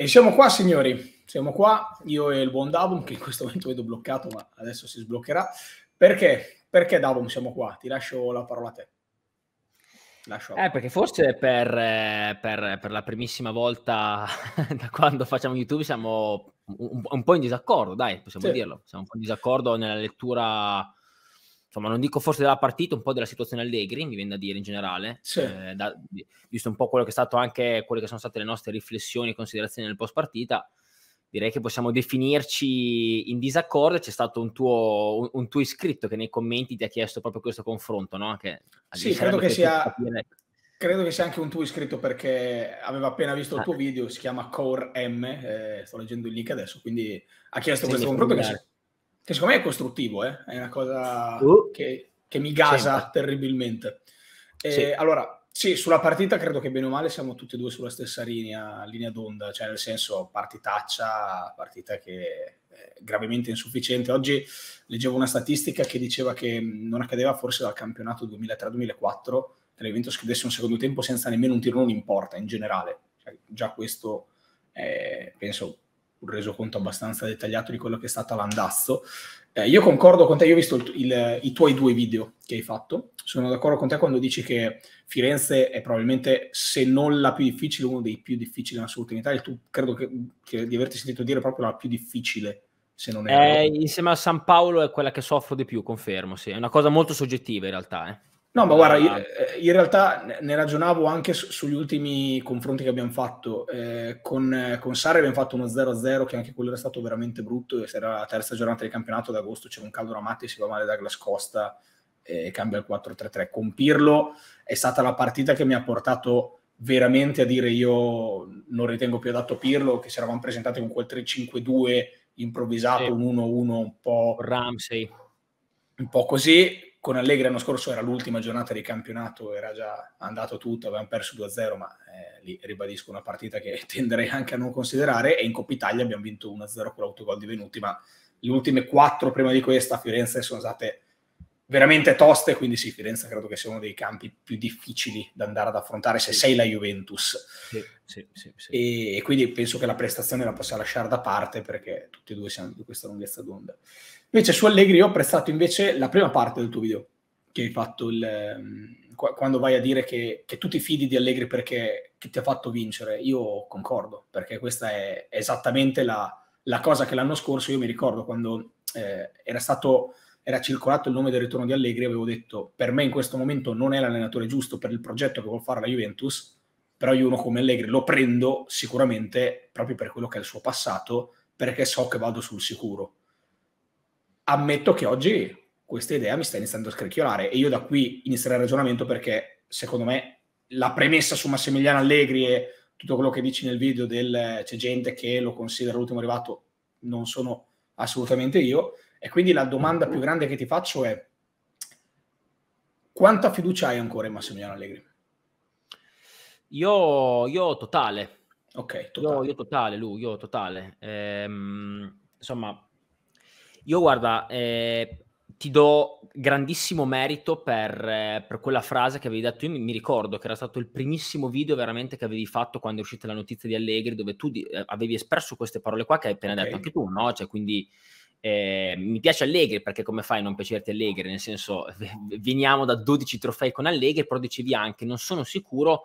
E siamo qua, signori. Siamo qua, io e il buon Davum, che in questo momento vedo bloccato, ma adesso si sbloccherà. Perché? Perché Davum siamo qua? Ti lascio la parola a te. Lascio. Eh, perché forse per, eh, per, per, la primissima volta da quando facciamo YouTube siamo un, un po' in disaccordo, dai, possiamo sì. dirlo. Siamo un po' in disaccordo nella lettura insomma, non dico forse della partita, un po' della situazione Allegri, mi viene da dire in generale, sì. eh, da, visto un po' quello che è stato anche quelle che sono state le nostre riflessioni e considerazioni nel post partita. Direi che possiamo definirci in disaccordo. C'è stato un tuo, un, un tuo iscritto che nei commenti ti ha chiesto proprio questo confronto, no? Che, sì, credo che sia. Credo che sia anche un tuo iscritto perché aveva appena visto il ah. tuo video, si chiama Core M, eh, sto leggendo il link adesso, quindi ha chiesto sì, questo confronto che, che secondo me è costruttivo, eh? è una cosa uh, che, che, mi gasa sempre. terribilmente. E, sì. Allora, sì, sulla partita credo che bene o male siamo tutti e due sulla stessa linea, linea d'onda, cioè nel senso partitaccia, partita che è gravemente insufficiente. Oggi leggevo una statistica che diceva che non accadeva forse dal campionato 2003-2004 che l'evento scadesse un secondo tempo senza nemmeno un tiro non importa in generale. Cioè, già questo è, penso un resoconto abbastanza dettagliato di quello che è stato l'andazzo. Eh, io concordo con te, io ho visto il, il, i tuoi due video che hai fatto, sono d'accordo con te quando dici che Firenze è probabilmente, se non la più difficile, uno dei più difficili in assoluto in Italia, tu credo che, che di averti sentito dire proprio la più difficile se non è... Eh, insieme a San Paolo è quella che soffro di più, confermo, sì. È una cosa molto soggettiva in realtà, eh. No, ma guarda, ah. eh, in realtà ne ragionavo anche sugli ultimi confronti che abbiamo fatto. Eh, con, con Sari abbiamo fatto uno 0-0, che anche quello era stato veramente brutto. Era la terza giornata di campionato ad agosto, c'era un caldo ramate, si va male da Glass Costa e eh, cambia il 4-3-3. Con Pirlo è stata la partita che mi ha portato veramente a dire io non ritengo più adatto Pirlo, che si eravamo presentati con quel 3-5-2 improvvisato, sì. un 1-1 un po'... Ramsey. Un po' così, con Allegri l'anno scorso era l'ultima giornata di campionato, era già andato tutto, avevamo perso 2-0, ma eh, lì ribadisco una partita che tenderei anche a non considerare, e in Coppa Italia abbiamo vinto 1-0 con l'autogol di Venuti, ma le ultime quattro prima di questa a Firenze sono state veramente toste, quindi sì, Firenze credo che sia uno dei campi più difficili da andare ad affrontare se sì. sei la Juventus. Sì, sì, e, e, quindi penso che la prestazione la possa lasciare da parte perché tutti e due siamo di questa lunghezza d'onda. Invece su Allegri ho apprezzato invece la prima parte del tuo video che hai fatto il, ehm, quando vai a dire che, che, tu ti fidi di Allegri perché ti ha fatto vincere. Io concordo, perché questa è esattamente la, la cosa che l'anno scorso io mi ricordo quando eh, era stato era circolato il nome del ritorno di Allegri, avevo detto per me in questo momento non è l'allenatore giusto per il progetto che vuole fare la Juventus, però io uno come Allegri lo prendo sicuramente proprio per quello che è il suo passato, perché so che vado sul sicuro ammetto che oggi questa idea mi sta iniziando a scricchiolare e io da qui inizierei il ragionamento perché secondo me la premessa su Massimiliano Allegri e tutto quello che dici nel video del c'è gente che lo considera l'ultimo arrivato non sono assolutamente io e quindi la domanda mm-hmm. più grande che ti faccio è quanta fiducia hai ancora in Massimiliano Allegri? Io, io totale. Ok, totale. Io, io totale, lui, io totale. Ehm, insomma, io guarda, eh, ti do grandissimo merito per, eh, per, quella frase che avevi detto. Io mi, mi, ricordo che era stato il primissimo video veramente che avevi fatto quando è uscita la notizia di Allegri, dove tu di, eh, avevi espresso queste parole qua che hai appena okay. detto anche tu, no? Cioè, quindi eh, mi piace Allegri perché come fai a non piacerti Allegri? Nel senso, veniamo da 12 trofei con Allegri, però dicevi anche non sono sicuro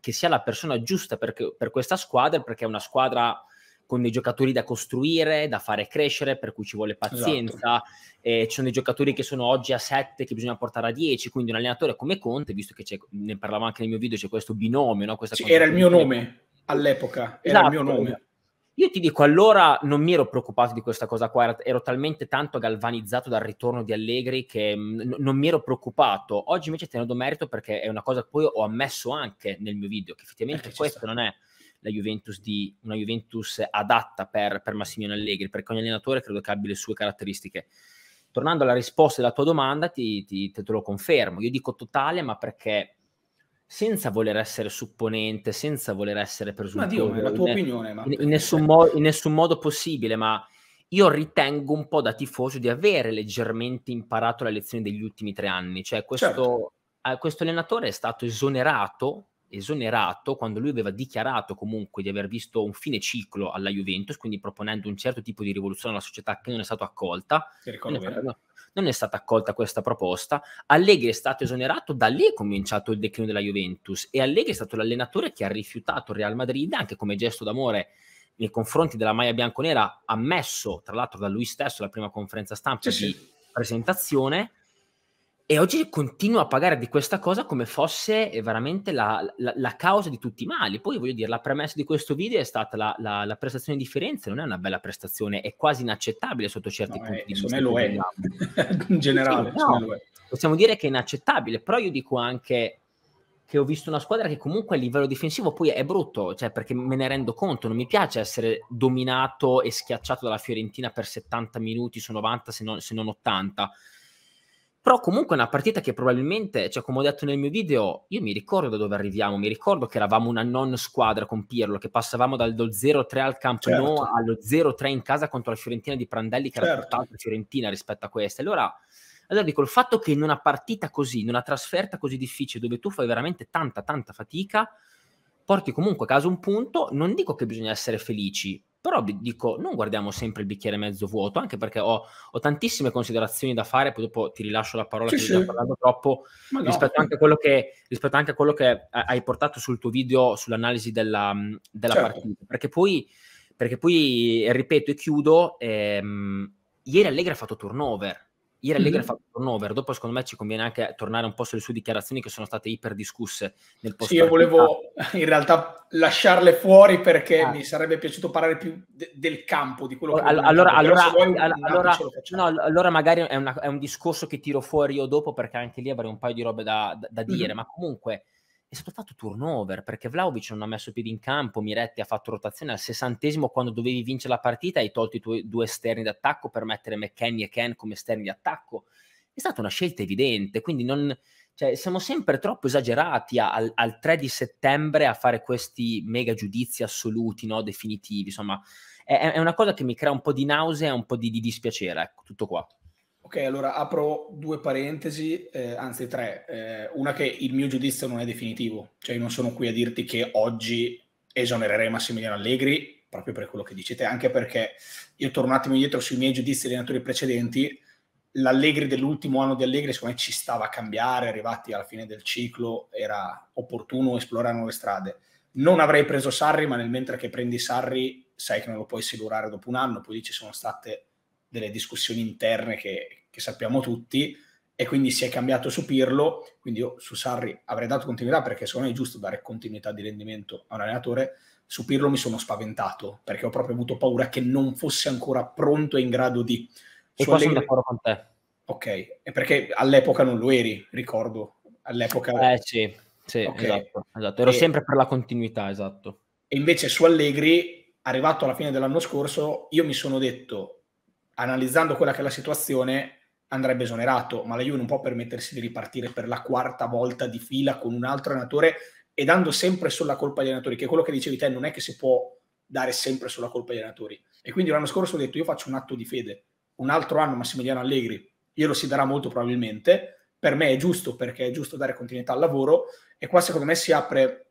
che sia la persona giusta per, per questa squadra perché è una squadra con dei giocatori da costruire, da fare crescere, per cui ci vuole esatto. pazienza. Esatto. Eh, ci sono dei giocatori che sono oggi a 7 che bisogna portare a 10, quindi un allenatore come Conte, visto che c'è, ne parlavo anche nel mio video, c'è questo binomio. No? Sì, era il mio nome all'epoca, era esatto. il mio nome. Io ti dico, allora non mi ero preoccupato di questa cosa qua, ero talmente tanto galvanizzato dal ritorno di Allegri che mm, n- non mi ero preoccupato. Oggi invece te ne do merito perché è una cosa che poi ho ammesso anche nel mio video, che effettivamente eh, questo non è la Juventus di una Juventus adatta per, per Massimiliano Allegri, perché ogni allenatore credo che abbia le sue caratteristiche. Tornando alla risposta della tua domanda, ti, ti, te lo confermo. Io dico totale, ma perché senza voler essere supponente, senza voler essere presuntuoso. Ma Dio, è la tua in, opinione. Ma... In, in, nessun mo- in nessun modo possibile, ma io ritengo un po' da tifoso di avere leggermente imparato la lezione degli ultimi tre anni. Cioè, questo, certo. eh, questo allenatore è stato esonerato esonerato quando lui aveva dichiarato comunque di aver visto un fine ciclo alla Juventus, quindi proponendo un certo tipo di rivoluzione alla società che non è stata accolta. Non è, stata, accolta questa proposta. Allegri è stato esonerato, da lì è cominciato il declino della Juventus e Allegri è stato l'allenatore che ha rifiutato il Real Madrid anche come gesto d'amore nei confronti della maglia bianconera, ammesso tra l'altro da lui stesso alla prima conferenza stampa sì, di sì. presentazione e oggi continuo a pagare di questa cosa come fosse eh, veramente la, la, la, causa di tutti i mali. Poi voglio dire, la premessa di questo video è stata la, la prestazione di Firenze, non è una bella prestazione, è quasi inaccettabile sotto certi no, punti eh, è, di vista. Secondo me lo è, in generale. Sì, no, possiamo dire che è inaccettabile, però io dico anche che ho visto una squadra che comunque a livello difensivo poi è brutto, cioè perché me ne rendo conto, non mi piace essere dominato e schiacciato dalla Fiorentina per 70 minuti su 90 se non, se non 80 però comunque è una partita che probabilmente, cioè come ho detto nel mio video, io mi ricordo da dove arriviamo, mi ricordo che eravamo una non squadra con Pirlo, che passavamo dal 0-3 al Camp certo. Nou allo 0-3 in casa contro la Fiorentina di Prandelli, che certo. era tutt'altra Fiorentina rispetto a questa. Allora, allora dico, il fatto che in una partita così, in una trasferta così difficile, dove tu fai veramente tanta, tanta fatica, porti comunque a casa un punto, non dico che bisogna essere felici, però dico, non guardiamo sempre il bicchiere mezzo vuoto, anche perché ho, ho tantissime considerazioni da fare, poi dopo ti rilascio la parola, sì, sì. sto parlando troppo, no. rispetto, anche che, rispetto, anche a quello che hai portato sul tuo video sull'analisi della, della certo. partita. Perché poi, perché poi, ripeto e chiudo, ehm, ieri Allegri ha fatto turnover, Ieri Allegri ha mm-hmm. fatto un turnover, dopo secondo me ci conviene anche tornare un po' sulle sue dichiarazioni che sono state iperdiscusse nel post. Sì, io volevo in realtà lasciarle fuori perché ah. mi sarebbe piaciuto parlare più de- del campo, di quello che... All- allora, allora, allora, no, allora, magari è, una, è, un discorso che tiro fuori io dopo perché anche lì avrei un paio di robe da, da, da dire, mm-hmm. ma comunque e soprattutto turnover, perché Vlaovic non ha messo piedi in campo, Miretti ha fatto rotazione al sessantesimo quando dovevi vincere la partita, hai tolto i tuoi due esterni d'attacco per mettere McKenny e Ken come esterni di attacco. È stata una scelta evidente, quindi non, cioè, siamo sempre troppo esagerati al, al, 3 di settembre a fare questi mega giudizi assoluti, no? definitivi, insomma, è, è, una cosa che mi crea un po' di nausea e un po' di, di dispiacere, ecco, tutto qua. Ok, allora apro due parentesi, eh, anzi tre. Eh, una che il mio giudizio non è definitivo, cioè io non sono qui a dirti che oggi esonererei Massimiliano Allegri, proprio per quello che dicete, anche perché io torno un attimo indietro sui miei giudizi allenatori precedenti, l'Allegri dell'ultimo anno di Allegri secondo me ci stava a cambiare, arrivati alla fine del ciclo era opportuno esplorare nuove strade. Non avrei preso Sarri, ma nel mentre che prendi Sarri sai che non lo puoi silurare dopo un anno, poi lì ci sono state delle discussioni interne che, che sappiamo tutti, e quindi si è cambiato su Pirlo, quindi io su Sarri avrei dato continuità perché secondo me è giusto dare continuità di rendimento a un allenatore, su Pirlo mi sono spaventato perché ho proprio avuto paura che non fosse ancora pronto e in grado di... E su qua Allegri... sono d'accordo con te. Ok, e perché all'epoca non lo eri, ricordo, all'epoca... Eh sì, sì okay. esatto, esatto, ero e... sempre per la continuità, esatto. E invece su Allegri, arrivato alla fine dell'anno scorso, io mi sono detto, analizzando quella che è la situazione, andrebbe esonerato, ma la Juve non può permettersi di ripartire per la quarta volta di fila con un altro allenatore e dando sempre sulla colpa agli allenatori, che quello che dicevi te, non è che si può dare sempre sulla colpa agli allenatori. E quindi l'anno scorso ho detto io faccio un atto di fede, un altro anno Massimiliano Allegri glielo si darà molto probabilmente, per me è giusto perché è giusto dare continuità al lavoro e qua secondo me si apre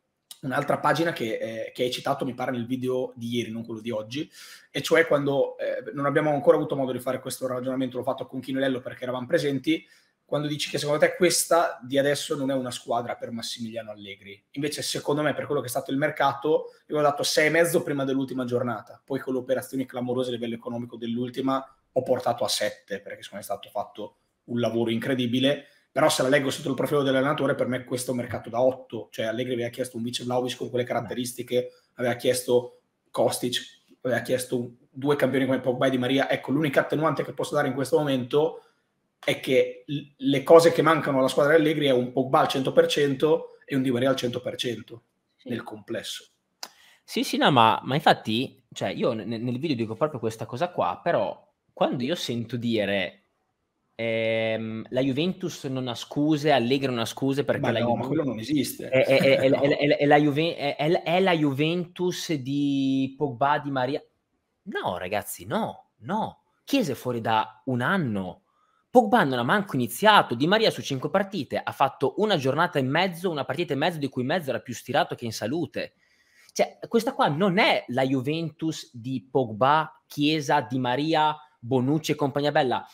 un'altra pagina che, eh, che, hai citato, mi pare, nel video di ieri, non quello di oggi, e cioè quando eh, non abbiamo ancora avuto modo di fare questo ragionamento, l'ho fatto con Chinolello perché eravamo presenti, quando dici che secondo te questa di adesso non è una squadra per Massimiliano Allegri. Invece, secondo me, per quello che è stato il mercato, io ho dato sei e mezzo prima dell'ultima giornata, poi con le operazioni clamorose a livello economico dell'ultima ho portato a sette, perché secondo me è stato fatto un lavoro incredibile però se la leggo sotto il profilo dell'allenatore per me questo è un mercato da 8 cioè Allegri aveva chiesto un vice Vlaovic con quelle caratteristiche aveva chiesto Kostic aveva chiesto due campioni come Pogba e Di Maria ecco l'unica attenuante che posso dare in questo momento è che le cose che mancano alla squadra di Allegri è un Pogba al 100% e un Di Maria al 100% nel complesso sì sì no ma, ma infatti cioè io nel video dico proprio questa cosa qua però quando io sento dire Ehm, la Juventus non ha scuse, Allegri non ha scuse perché la Juventus... non esiste. È, la Juventus di Pogba, di Maria. No, ragazzi, no, no. Chiesa è fuori da un anno. Pogba non ha manco iniziato. Di Maria su cinque partite ha fatto una giornata e mezzo, una partita e mezzo, di cui mezzo era più stirato che in salute. Cioè, questa qua non è la Juventus di Pogba, Chiesa, Di Maria, Bonucci e compagnia bella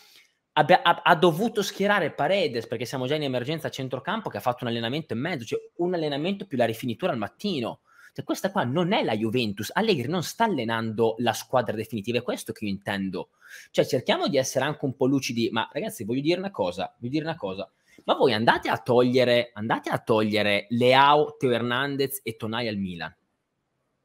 abbia, ha, ha, dovuto schierare Paredes perché siamo già in emergenza a centrocampo che ha fatto un allenamento e mezzo, cioè un allenamento più la rifinitura al mattino. Cioè, questa qua non è la Juventus. Allegri non sta allenando la squadra definitiva, è questo che io intendo. Cioè, cerchiamo di essere anche un po' lucidi, ma ragazzi, voglio dire una cosa, voglio dire una cosa. Ma voi andate a togliere, andate a togliere Leao, Teo Hernandez e Tonai al Milan.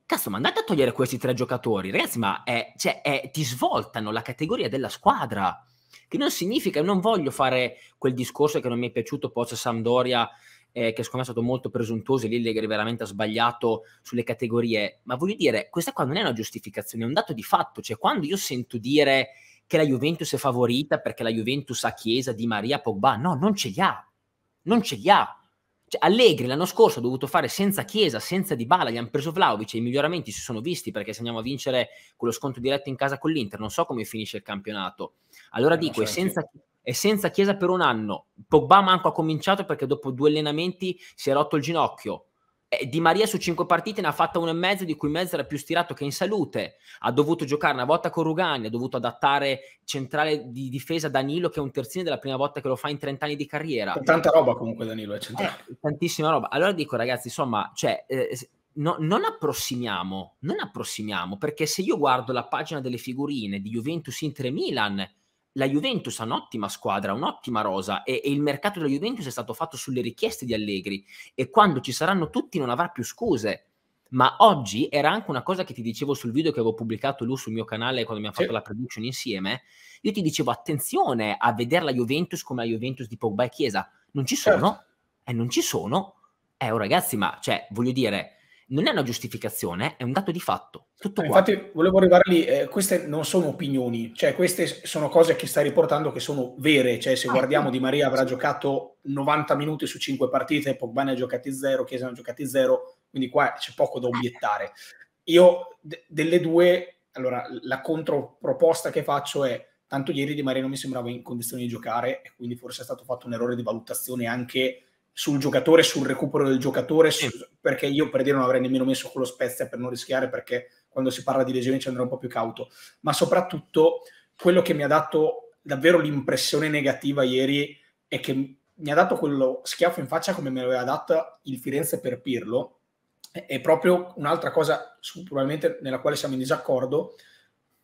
Cazzo, ma andate a togliere questi tre giocatori, ragazzi, ma è, cioè, è, ti svoltano la categoria della squadra. Che non significa, non voglio fare quel discorso che non mi è piaciuto post Sampdoria, eh, che secondo me è stato molto presuntuoso e Lillegri veramente ha sbagliato sulle categorie, ma voglio dire, questa qua non è una giustificazione, è un dato di fatto, cioè quando io sento dire che la Juventus è favorita perché la Juventus ha Chiesa, Di Maria, Pogba, no, non ce li ha, non ce li ha, cioè, Allegri l'anno scorso ha dovuto fare senza Chiesa, senza Di Bala, gli hanno preso Vlaovic e i miglioramenti si sono visti perché se andiamo a vincere quello sconto diretto in casa con l'Inter non so come finisce il campionato. Allora eh, dico, è certo. senza, è senza Chiesa per un anno. Pogba manco ha cominciato perché dopo due allenamenti si è rotto il ginocchio. Eh, di Maria su cinque partite ne ha fatta una e mezzo, di cui mezzo era più stirato che in salute. Ha dovuto giocare una volta con Rugani, ha dovuto adattare centrale di difesa Danilo, che è un terzino della prima volta che lo fa in 30 anni di carriera. tanta roba comunque Danilo è eh, centrale. Eh, tantissima roba. Allora dico ragazzi, insomma, cioè, eh, no, non approssimiamo, non approssimiamo, perché se io guardo la pagina delle figurine di Juventus Inter Milan, la Juventus ha un'ottima squadra, un'ottima rosa e, e, il mercato della Juventus è stato fatto sulle richieste di Allegri e quando ci saranno tutti non avrà più scuse. Ma oggi era anche una cosa che ti dicevo sul video che avevo pubblicato lui sul mio canale quando abbiamo fatto sì. la production insieme. Io ti dicevo attenzione a vedere la Juventus come la Juventus di Pogba e Chiesa. Non ci sono, certo. eh, non ci sono. Eh, oh, ragazzi, ma cioè, voglio dire, non è una giustificazione, è un dato di fatto. Tutto Infatti volevo arrivare lì, eh, queste non sono opinioni, cioè queste sono cose che stai riportando che sono vere, cioè se ah, guardiamo Di Maria avrà giocato 90 minuti su 5 partite, Pogba ne ha giocati 0, Chiesa ne ha giocati 0, quindi qua c'è poco da obiettare. Io d- delle due, allora la controproposta che faccio è tanto ieri Di Maria non mi sembrava in condizione di giocare e quindi forse è stato fatto un errore di valutazione anche sul giocatore, sul recupero del giocatore, su, perché io per dire non avrei nemmeno messo quello Spezia per non rischiare, perché quando si parla di lesioni ci andrò un po' più cauto, ma soprattutto quello che mi ha dato davvero l'impressione negativa ieri è che mi ha dato quello schiaffo in faccia come me l'aveva data il Firenze per Pirlo, è proprio un'altra cosa su, probabilmente nella quale siamo in disaccordo,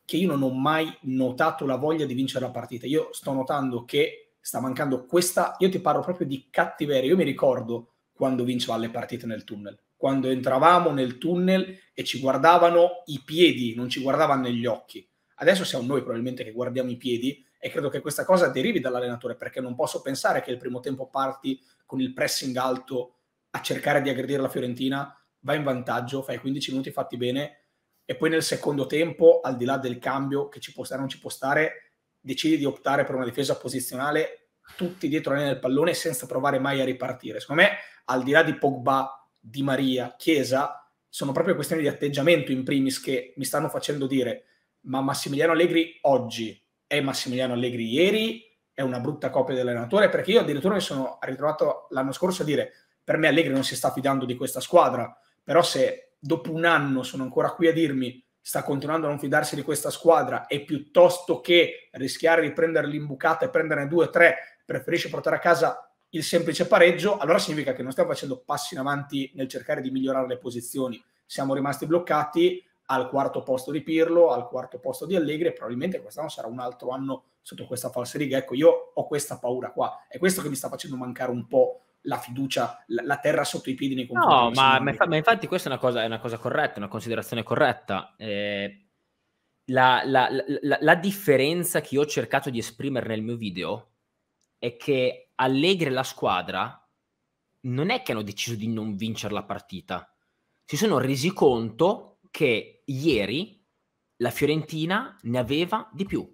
che io non ho mai notato la voglia di vincere la partita, io sto notando che sta mancando questa, io ti parlo proprio di cattiveria, io mi ricordo quando vinceva le partite nel tunnel, quando entravamo nel tunnel e ci guardavano i piedi, non ci guardavano negli occhi. Adesso siamo noi probabilmente che guardiamo i piedi e credo che questa cosa derivi dall'allenatore perché non posso pensare che il primo tempo parti con il pressing alto a cercare di aggredire la Fiorentina, vai in vantaggio, fai 15 minuti fatti bene e poi nel secondo tempo, al di là del cambio che ci può stare o non ci può stare, decidi di optare per una difesa posizionale tutti dietro la linea del pallone senza provare mai a ripartire. Secondo me, al di là di Pogba, Di Maria, Chiesa, sono proprio questioni di atteggiamento in primis che mi stanno facendo dire ma Massimiliano Allegri oggi è Massimiliano Allegri ieri, è una brutta copia dell'allenatore, perché io addirittura mi sono ritrovato l'anno scorso a dire per me Allegri non si sta fidando di questa squadra, però se dopo un anno sono ancora qui a dirmi sta continuando a non fidarsi di questa squadra e piuttosto che rischiare di prenderli in bucata e prenderne due o tre, preferisce portare a casa il semplice pareggio, allora significa che non stiamo facendo passi in avanti nel cercare di migliorare le posizioni. Siamo rimasti bloccati al quarto posto di Pirlo, al quarto posto di Allegri e probabilmente quest'anno sarà un altro anno sotto questa falsa riga. Ecco, io ho questa paura qua. È questo che mi sta facendo mancare un po' la fiducia, la, la, terra sotto i piedi nei confronti. No, ma, ma, infa- ma, infatti questa è una, cosa, è una cosa corretta, una considerazione corretta. Eh, la, la, la differenza che io ho cercato di esprimere nel mio video è che Allegri e la squadra non è che hanno deciso di non vincere la partita, si sono resi conto che ieri la Fiorentina ne aveva di più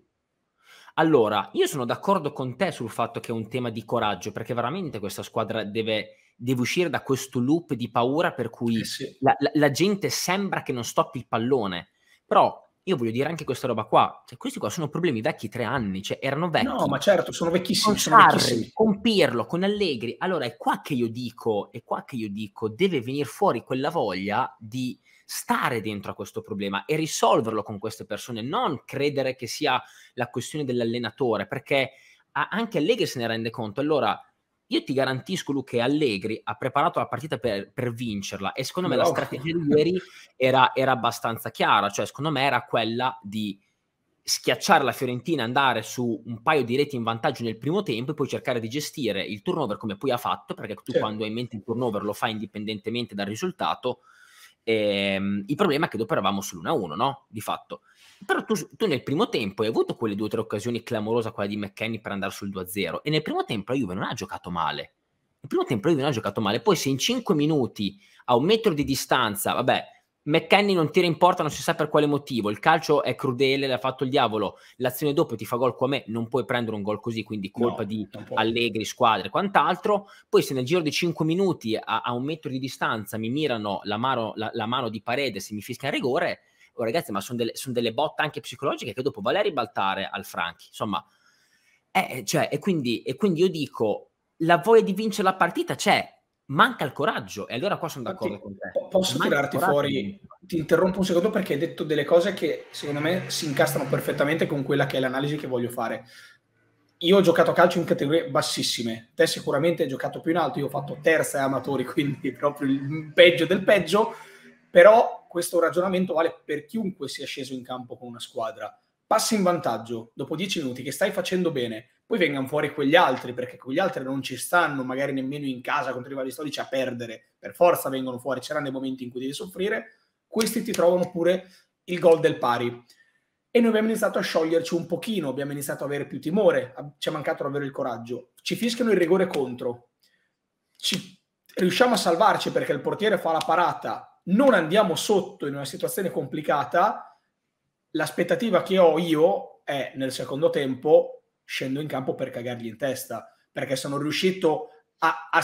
allora, io sono d'accordo con te sul fatto che è un tema di coraggio, perché veramente questa squadra deve, deve uscire da questo loop di paura per cui eh sì. la, la, la, gente sembra che non stoppi il pallone. Però io voglio dire anche questa roba qua, cioè, questi qua sono problemi vecchi tre anni, cioè erano vecchi. No, ma certo, sono vecchissimi. Con sono Sarri, vecchissimi. con Pirlo, con Allegri. Allora è qua che io dico, è qua che io dico, deve venire fuori quella voglia di stare dentro a questo problema e risolverlo con queste persone, non credere che sia la questione dell'allenatore, perché anche Allegri se ne rende conto. Allora, io ti garantisco, Luca, che Allegri ha preparato la partita per, per vincerla e secondo me no. la strategia di ieri era, era abbastanza chiara, cioè secondo me era quella di schiacciare la Fiorentina, andare su un paio di reti in vantaggio nel primo tempo e poi cercare di gestire il turnover come poi ha fatto, perché tu certo. quando hai in mente il turnover lo fai indipendentemente dal risultato, Ehm, il problema è che dopo eravamo sull'1-1, no? Di fatto. Però tu, tu, nel primo tempo hai avuto quelle due o tre occasioni clamorose, quella di McKenny per andare sul 2-0, e nel primo tempo la Juve non ha giocato male. Nel primo tempo la Juve non ha giocato male, poi se in 5 minuti a un metro di distanza, vabbè, McKenny non tira in porta, non si sa per quale motivo. Il calcio è crudele, l'ha fatto il diavolo. L'azione dopo ti fa gol qua a me, non puoi prendere un gol così, quindi colpa no, di Allegri, squadre e quant'altro. Poi se nel giro di 5 minuti a, a un metro di distanza mi mirano la, mano, la, la mano di parete se mi fischia in rigore, oh, ragazzi, ma sono delle, son delle, botte anche psicologiche che dopo vale a ribaltare al Franchi. Insomma, eh, eh, cioè, e, quindi, e quindi io dico, la voglia di vincere la partita c'è, manca il coraggio. E allora qua sono d'accordo Infatti, con te. Posso manca tirarti fuori? Ti interrompo un secondo perché hai detto delle cose che secondo me si incastrano perfettamente con quella che è l'analisi che voglio fare. Io ho giocato a calcio in categorie bassissime, te sicuramente hai giocato più in alto, io ho fatto terza e amatori, quindi proprio il peggio del peggio, però questo ragionamento vale per chiunque sia sceso in campo con una squadra. Passi in vantaggio, dopo dieci minuti che stai facendo bene, poi vengano fuori quegli altri, perché quegli altri non ci stanno magari nemmeno in casa contro i vari storici a perdere, per forza vengono fuori, c'erano dei momenti in cui devi soffrire, questi ti trovano pure il gol del pari. E noi abbiamo iniziato a scioglierci un pochino, abbiamo iniziato ad avere più timore, ci è mancato davvero il coraggio. Ci fischiano il rigore contro, ci... riusciamo a salvarci perché il portiere fa la parata, non andiamo sotto in una situazione complicata. L'aspettativa che ho io è nel secondo tempo scendo in campo per cagargli in testa, perché sono riuscito a, a,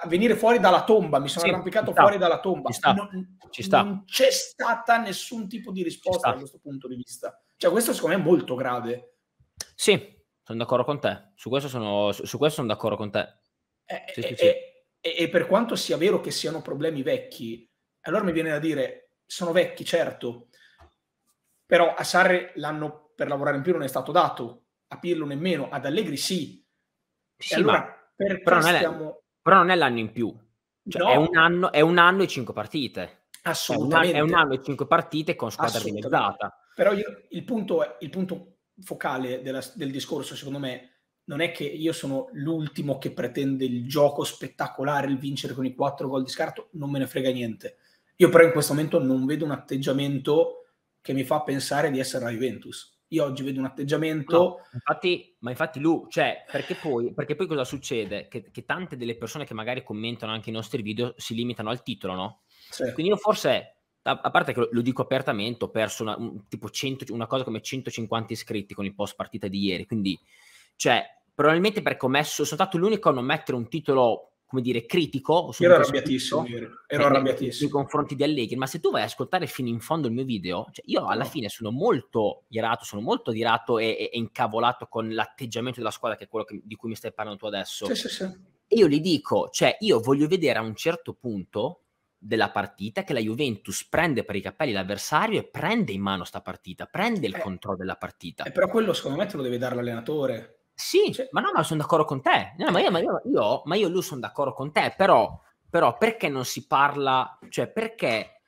a venire fuori dalla tomba, mi sono sì, arrampicato fuori dalla tomba. Ci sta, non, ci sta. non c'è stata nessun tipo di risposta da questo punto di vista. Cioè, questo secondo me è molto grave. Sì, sono d'accordo con te. Su questo sono, su questo sono d'accordo con te. E, eh, sì, e, sì. Eh, eh, e, e per quanto sia vero che siano problemi vecchi, allora mi viene da dire, sono vecchi, certo, però a Sarri l'anno per lavorare in più non è stato dato a Pirlo nemmeno, ad Allegri sì. sì allora, però, non stiamo... però, non è, l'anno in più. Cioè, no. è, un anno, è, un anno, e cinque partite. Assolutamente. Cioè, è un anno, è un anno e cinque partite con squadra dimezzata. Però io, il, punto il punto focale della, del discorso, secondo me, non è che io sono l'ultimo che pretende il gioco spettacolare, il vincere con i quattro gol di scarto, non me ne frega niente. Io però in questo momento non vedo un atteggiamento che mi fa pensare di essere la Juventus. Io oggi vedo un atteggiamento. No, infatti, ma infatti, Lu, cioè, perché poi, perché poi cosa succede? Che, che, tante delle persone che magari commentano anche i nostri video si limitano al titolo, no? Sì. Quindi io forse a, parte che lo, dico apertamente, ho perso una, un, 100, una, cosa come 150 iscritti con il post partita di ieri, quindi cioè, probabilmente perché ho messo, sono stato l'unico a non mettere un titolo come dire, critico. Ero arrabbiatissimo, ero, eh, arrabbiatissimo. Nei confronti di Allegri, ma se tu vai a ascoltare fino in fondo il mio video, cioè io alla no. Esatto. fine sono molto irato, sono molto irato e, e, incavolato con l'atteggiamento della squadra, che è quello che, di cui mi stai parlando tu adesso. Sì, sì, sì. io gli dico, cioè, io voglio vedere a un certo punto della partita che la Juventus prende per i capelli l'avversario e prende in mano sta partita, prende il eh, controllo della partita. Eh, però quello secondo me te lo deve dare l'allenatore. Sì, cioè, ma no, ma sono d'accordo con te. No, ma io, ma io, io, ma io lui sono d'accordo con te, però, però, perché non si parla, cioè perché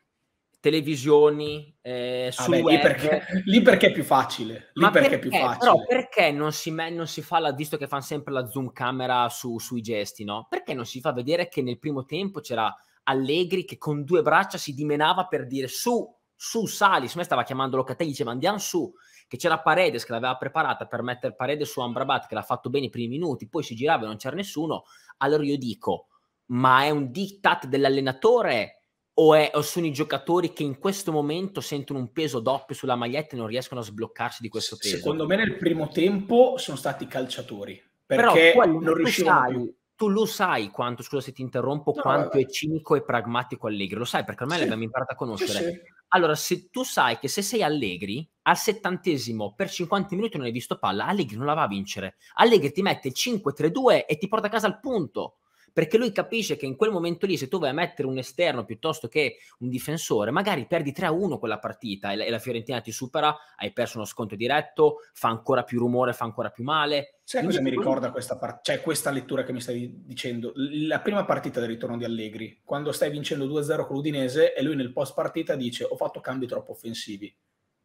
televisioni eh, ah, su ah beh, web, lì, perché, lì, perché, è più facile, lì perché, perché, è più facile. Però perché non si, non si, fa la, visto che fanno sempre la zoom camera su, sui gesti, no? Perché non si fa vedere che nel primo tempo c'era Allegri che con due braccia si dimenava per dire su, su Salis, me stava chiamando Locatelli, diceva andiamo su, che c'era Paredes che l'aveva preparata per mettere Paredes su Ambrabat che l'ha fatto bene i primi minuti, poi si girava e non c'era nessuno, allora io dico, ma è un diktat dell'allenatore o, è, o sono i giocatori che in questo momento sentono un peso doppio sulla maglietta e non riescono a sbloccarsi di questo peso? Secondo me nel primo tempo sono stati i calciatori, perché Però, non riuscivano più tu lo sai quanto, scusa se ti interrompo, no, quanto vabbè. è cinico e pragmatico Allegri, lo sai perché ormai sì. l'abbiamo imparato a conoscere. Sì, sì. Allora, se tu sai che se sei Allegri, al settantesimo per 50 minuti non hai visto palla, Allegri non la va a vincere. Allegri ti mette 5-3-2 e ti porta a casa il punto perché lui capisce che in quel momento lì se tu vai a mettere un esterno piuttosto che un difensore, magari perdi 3-1 quella partita e la, Fiorentina ti supera, hai perso uno sconto diretto, fa ancora più rumore, fa ancora più male. Sai cosa mi ricorda questa, par- cioè questa lettura che mi stai dicendo? La prima partita del ritorno di Allegri, quando stai vincendo 2-0 con l'Udinese e lui nel post partita dice ho fatto cambi troppo offensivi,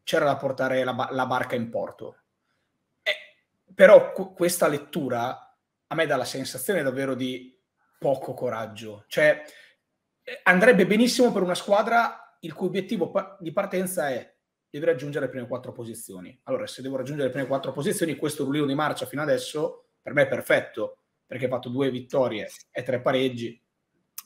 c'era da portare la, ba- la barca in porto. Eh, però qu- questa lettura a me dà la sensazione davvero di poco coraggio. Cioè, andrebbe benissimo per una squadra il cui obiettivo di partenza è devi raggiungere le prime quattro posizioni. Allora, se devo raggiungere le prime quattro posizioni, questo rullino di marcia fino adesso per me è perfetto, perché ha fatto due vittorie e tre pareggi.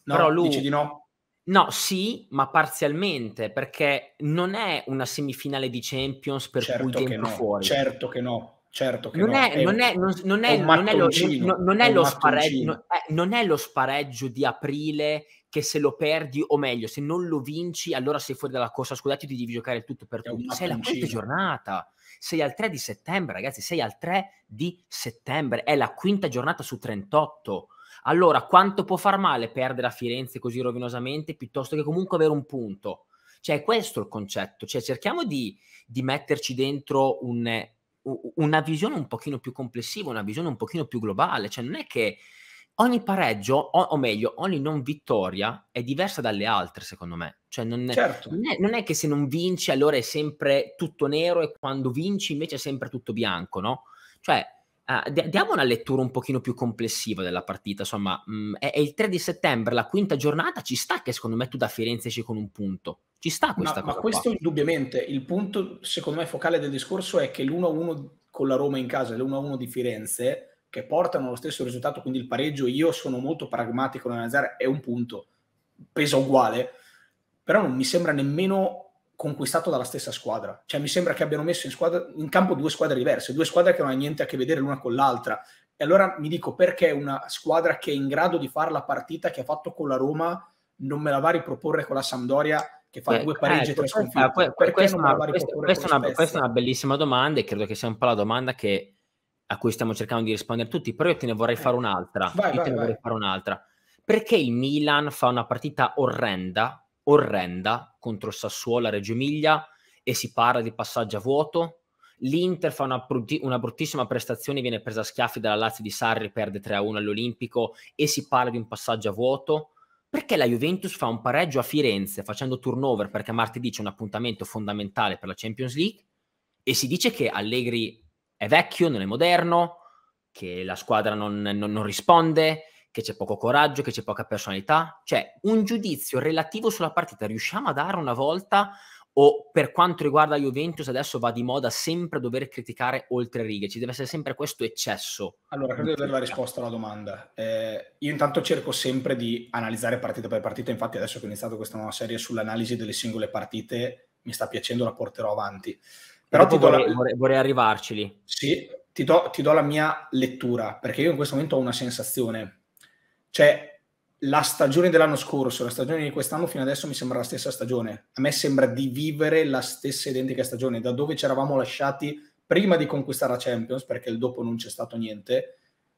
No, Però lui... dici di no? No, sì, ma parzialmente, perché non è una semifinale di Champions per certo cui tempo no, fuori. Certo che no, Certo che non, no, è, è, non, è, non, non è, non è lo, non è lo spareggio, eh, non è lo spareggio di aprile che se lo perdi, o meglio, se non lo vinci, allora sei fuori dalla corsa. Scusate, ti devi giocare tutto per tutto. Sei la quinta giornata. Sei al 3 di settembre, ragazzi. Sei al 3 di settembre. È la quinta giornata su 38. Allora, quanto può far male perdere a Firenze così rovinosamente piuttosto che comunque avere un punto? Cioè, questo è questo il concetto. Cioè, cerchiamo di, di metterci dentro un una visione un pochino più complessiva, una visione un pochino più globale, cioè non è che ogni pareggio, o, o meglio, ogni non vittoria è diversa dalle altre, secondo me. Cioè non, certo. non, è, non, è, che se non vinci allora è sempre tutto nero e quando vinci invece è sempre tutto bianco, no? Cioè Ah, d- diamo una lettura un pochino più complessiva della partita, insomma, mh, mm, è, è, il 3 di settembre, la quinta giornata, ci sta che secondo me tu da Firenze esci con un punto, ci sta questa no, cosa Ma questo qua. indubbiamente, il punto secondo me focale del discorso è che l'1-1 con la Roma in casa e l'1-1 di Firenze, che portano allo stesso risultato, quindi il pareggio, io sono molto pragmatico nell'analizzare, è un punto, pesa uguale, però non mi sembra nemmeno conquistato dalla stessa squadra. Cioè, mi sembra che abbiano messo in, squadra, in, campo due squadre diverse, due squadre che non hanno niente a che vedere l'una con l'altra. E allora mi dico perché una squadra che è in grado di fare la partita che ha fatto con la Roma non me la va a riproporre con la Sampdoria che fa Beh, due eh, pareggi eh, e tre sconfitte? Eh, que- que- questa, una, questa, questa, una, questa, è una bellissima domanda e credo che sia un po' la domanda che, a cui stiamo cercando di rispondere tutti, però io te ne vorrei eh. fare un'altra. Vai, io vai, te ne vai. vorrei fare un'altra. Perché il Milan fa una partita orrenda orrenda contro Sassuola Reggio Emilia e si parla di passaggio a vuoto. L'Inter fa una, brutti- una, bruttissima prestazione, viene presa a schiaffi dalla Lazio di Sarri, perde 3-1 all'Olimpico e si parla di un passaggio a vuoto. Perché la Juventus fa un pareggio a Firenze facendo turnover perché martedì c'è un appuntamento fondamentale per la Champions League e si dice che Allegri è vecchio, non è moderno, che la squadra non, non, non risponde, che c'è poco coraggio, che c'è poca personalità. Cioè, un giudizio relativo sulla partita riusciamo a dare una volta o per quanto riguarda Juventus adesso va di moda sempre dover criticare oltre righe, ci deve essere sempre questo eccesso. Allora, credo di aver la risposta alla domanda. Eh, io intanto cerco sempre di analizzare partita per partita, infatti adesso che ho iniziato questa nuova serie sull'analisi delle singole partite, mi sta piacendo, la porterò avanti. Però ti do vorrei, la... vorrei, vorrei arrivarci lì. Sì, ti do, ti do la mia lettura, perché io in questo momento ho una sensazione cioè, la stagione dell'anno scorso, la stagione di quest'anno fino adesso mi sembra la stessa stagione. A me sembra di vivere la stessa identica stagione, da dove ci eravamo lasciati prima di conquistare la Champions, perché il dopo non c'è stato niente.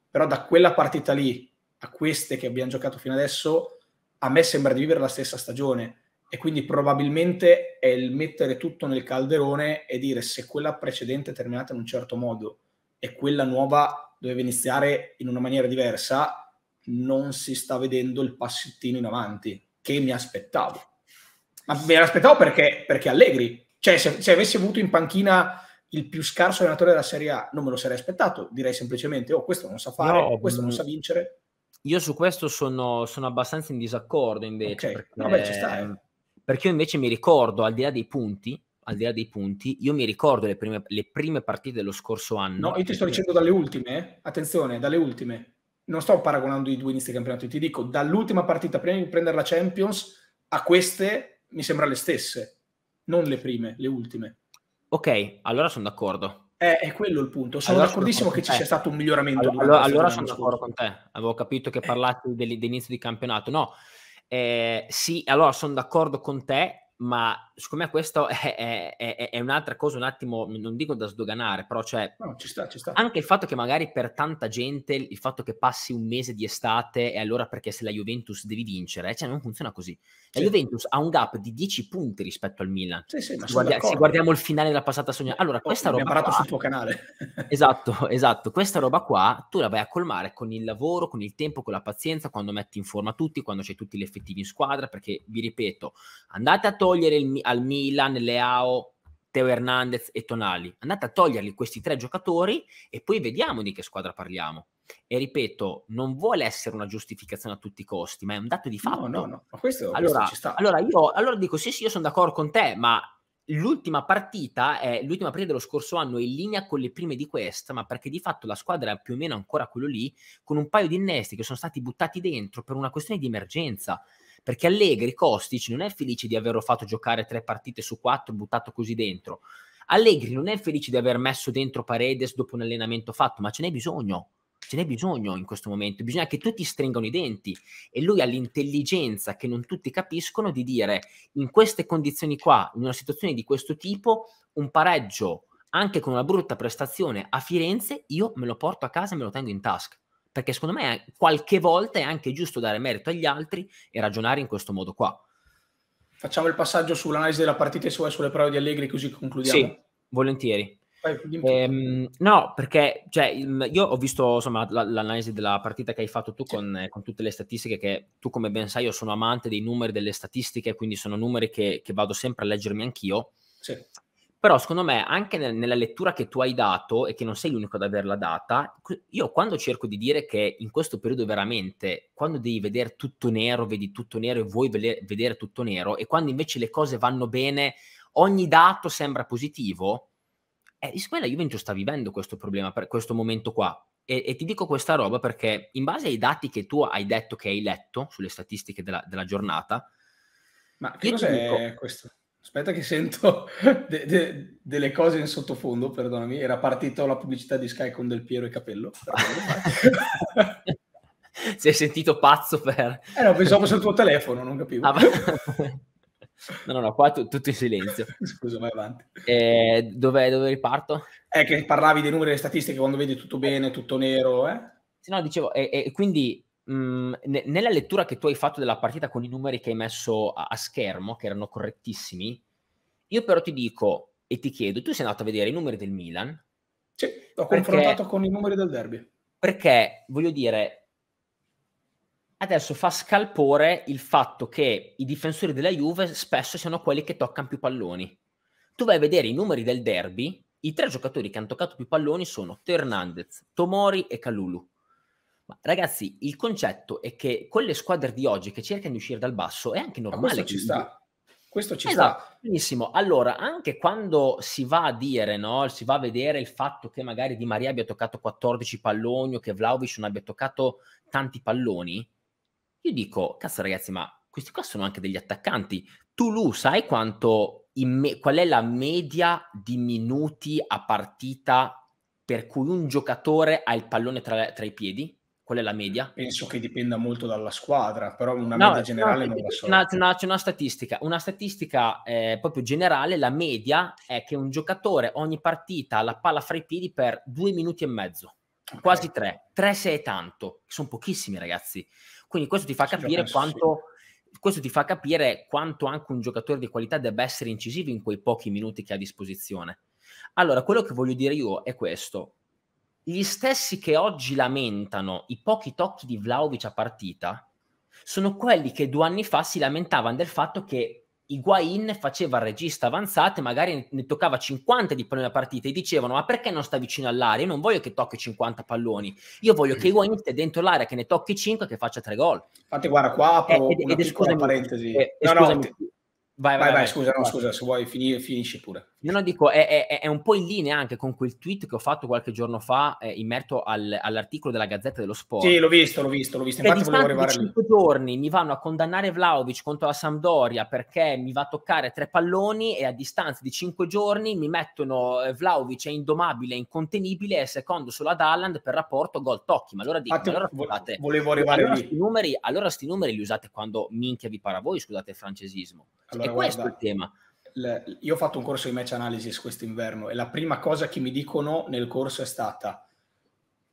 Però da quella partita lì a queste che abbiamo giocato fino adesso, a me sembra di vivere la stessa stagione. E quindi probabilmente è il mettere tutto nel calderone e dire se quella precedente è terminata in un certo modo e quella nuova doveva iniziare in una maniera diversa, non si sta vedendo il passettino in avanti che mi aspettavo. Ma me l'aspettavo perché, perché Allegri. Cioè, se, se, avessi avuto in panchina il più scarso allenatore della Serie A, non me lo sarei aspettato. Direi semplicemente, oh, questo non sa fare, no, questo non mm, sa vincere. Io su questo sono, sono abbastanza in disaccordo, invece. Okay. Perché, Vabbè, ci sta, eh. Ehm, perché io invece mi ricordo, al di là dei punti, al di là dei punti, io mi ricordo le prime, le prime partite dello scorso anno. No, io ti sto dicendo dalle ultime, eh? attenzione, dalle ultime non sto paragonando i due inizi di campionato, ti dico, dall'ultima partita prima di prendere la Champions a queste mi sembra le stesse, non le prime, le ultime. Ok, allora sono d'accordo. Eh, è quello il punto. Sono allora d'accordissimo sono che ci sia stato un miglioramento. Allora, allora sono d'accordo con te. Avevo capito che eh. dell'inizio di campionato. No, eh, sì, allora sono d'accordo con te, ma secondo me questo è, è, è, è, un'altra cosa, un attimo, non dico da sdoganare, però cioè, no, ci sta, ci sta. anche il fatto che magari per tanta gente il fatto che passi un mese di estate e allora perché se la Juventus devi vincere, cioè non funziona così. La sì. Juventus ha un gap di 10 punti rispetto al Milan. Sì, sì, Guardia, se guardiamo il finale della passata sognata, eh, allora oh, questa roba... Qua, sul tuo canale. esatto, esatto, questa roba qua tu la vai a colmare con il lavoro, con il tempo, con la pazienza, quando metti in forma tutti, quando c'è tutti gli effettivi in squadra, perché vi ripeto, andate a togliere il al Milan, Leao, Teo Hernandez e Tonali. Andate a toglierli questi tre giocatori e poi vediamo di che squadra parliamo. E ripeto, non vuole essere una giustificazione a tutti i costi, ma è un dato di fatto. No, no, no. Questo, allora, questo allora, io, allora dico, sì, sì, io sono d'accordo con te, ma l'ultima partita, è, l'ultima partita dello scorso anno in linea con le prime di questa, ma perché di fatto la squadra è più o meno ancora quello lì, con un paio di innesti che sono stati buttati dentro per una questione di emergenza perché Allegri, Kostic non è felice di averlo fatto giocare tre partite su quattro, buttato così dentro. Allegri non è felice di aver messo dentro Paredes dopo un allenamento fatto, ma ce n'è bisogno. Ce n'è bisogno in questo momento, bisogna che tutti stringano i denti e lui ha l'intelligenza che non tutti capiscono di dire in queste condizioni qua, in una situazione di questo tipo, un pareggio anche con una brutta prestazione a Firenze, io me lo porto a casa e me lo tengo in tasca perché secondo me eh, qualche volta è anche giusto dare merito agli altri e ragionare in questo modo qua. Facciamo il passaggio sull'analisi della partita e sulle prove di Allegri così concludiamo. Sì, volentieri. Eh, no, perché cioè, io ho visto insomma, l- l'analisi della partita che hai fatto tu con, eh, con, tutte le statistiche che tu come ben sai io sono amante dei numeri, delle statistiche, quindi sono numeri che, che vado sempre a leggermi anch'io. Sì. Però secondo me anche nel, nella lettura che tu hai dato e che non sei l'unico ad averla data, io quando cerco di dire che in questo periodo veramente, quando devi vedere tutto nero, vedi tutto nero e vuoi vedere tutto nero, e quando invece le cose vanno bene, ogni dato sembra positivo, eh, secondo me la Juventus sta vivendo questo problema, per questo momento qua. E, e, ti dico questa roba perché in base ai dati che tu hai detto che hai letto sulle statistiche della, della giornata... Ma che cos'è dico, questo? Aspetta che sento de- de- delle cose in sottofondo, perdonami, era partita la pubblicità di Sky con Del Piero e Capello. si è sentito pazzo per... Eh no, pensavo sul tuo telefono, non capivo. Ah, ma... no, no, no, qua t- tutto in silenzio. Scusa, vai avanti. Eh, dove, dove riparto? È che parlavi dei numeri e delle statistiche, quando vedi tutto bene, tutto nero, eh? No, dicevo, e, e quindi Mhmm, nella lettura che tu hai fatto della partita con i numeri che hai messo a-, a schermo, che erano correttissimi, io però ti dico e ti chiedo, tu sei andato a vedere i numeri del Milan? Sì, ho perché, confrontato con i numeri del derby. Perché, voglio dire, adesso fa scalpore il fatto che i difensori della Juve spesso siano quelli che toccano più palloni. Tu vai a vedere i numeri del derby, i tre giocatori che hanno toccato più palloni sono Fernandez, Tomori e Calulu. Ma ragazzi, il concetto è che con le squadre di oggi che cercano di uscire dal basso è anche normale. Ma questo ci sta. Questo ci esatto, sta. Benissimo. Allora, anche quando si va a dire, no? si va a vedere il fatto che magari Di Maria abbia toccato 14 palloni o che Vlaovic non abbia toccato tanti palloni, io dico, cazzo ragazzi, ma questi qua sono anche degli attaccanti. Tu, Lu, sai quanto, me- qual è la media di minuti a partita per cui un giocatore ha il pallone tra, tra i piedi? Qual è la media? Penso che dipenda molto dalla squadra, però una no, media generale no, non la so. C'è, c'è una, statistica, una statistica eh, proprio generale, la media è che un giocatore ogni partita ha la palla fra i piedi per due minuti e mezzo, okay. quasi tre. Tre se è tanto, sono pochissimi ragazzi. Quindi questo ti fa sì, capire quanto... Sì questo ti fa capire quanto anche un giocatore di qualità debba essere incisivo in quei pochi minuti che ha a disposizione. Allora, quello che voglio dire io è questo gli stessi che oggi lamentano i pochi tocchi di Vlaovic a partita sono quelli che due anni fa si lamentavano del fatto che Higuain faceva il regista avanzate, magari ne toccava 50 di palloni a partita e dicevano ma perché non sta vicino all'area? Io non voglio che tocchi 50 palloni, io voglio che mm. Higuain stia dentro l'area, che ne tocchi 5 e che faccia 3 gol. Infatti guarda qua eh, apro ed, una ed, scusami, parentesi. Eh, no, scusami. no, vai, vai, vai, vai, scusa, no, scusa, se vuoi finisci pure. No, no, dico, è, è, è, un po' in linea anche con quel tweet che ho fatto qualche giorno fa eh, in merito al, all'articolo della Gazzetta dello Sport. Sì, l'ho visto, l'ho visto, l'ho visto. Infatti volevo arrivare 5 lì. giorni mi vanno a condannare Vlaovic contro la Sampdoria perché mi va a toccare tre palloni e a distanza di 5 giorni mi mettono eh, Vlaovic è indomabile, incontenibile e secondo solo ad Haaland per rapporto gol tocchi. Ma allora dico, Infatti, allora scusate, volevo arrivare allora lì. Numeri, allora sti numeri li usate quando minchia vi para voi, scusate il francesismo. Allora, e questo è il tema l- io ho fatto un corso di match analysis quest'inverno e la prima cosa che mi dicono nel corso è stata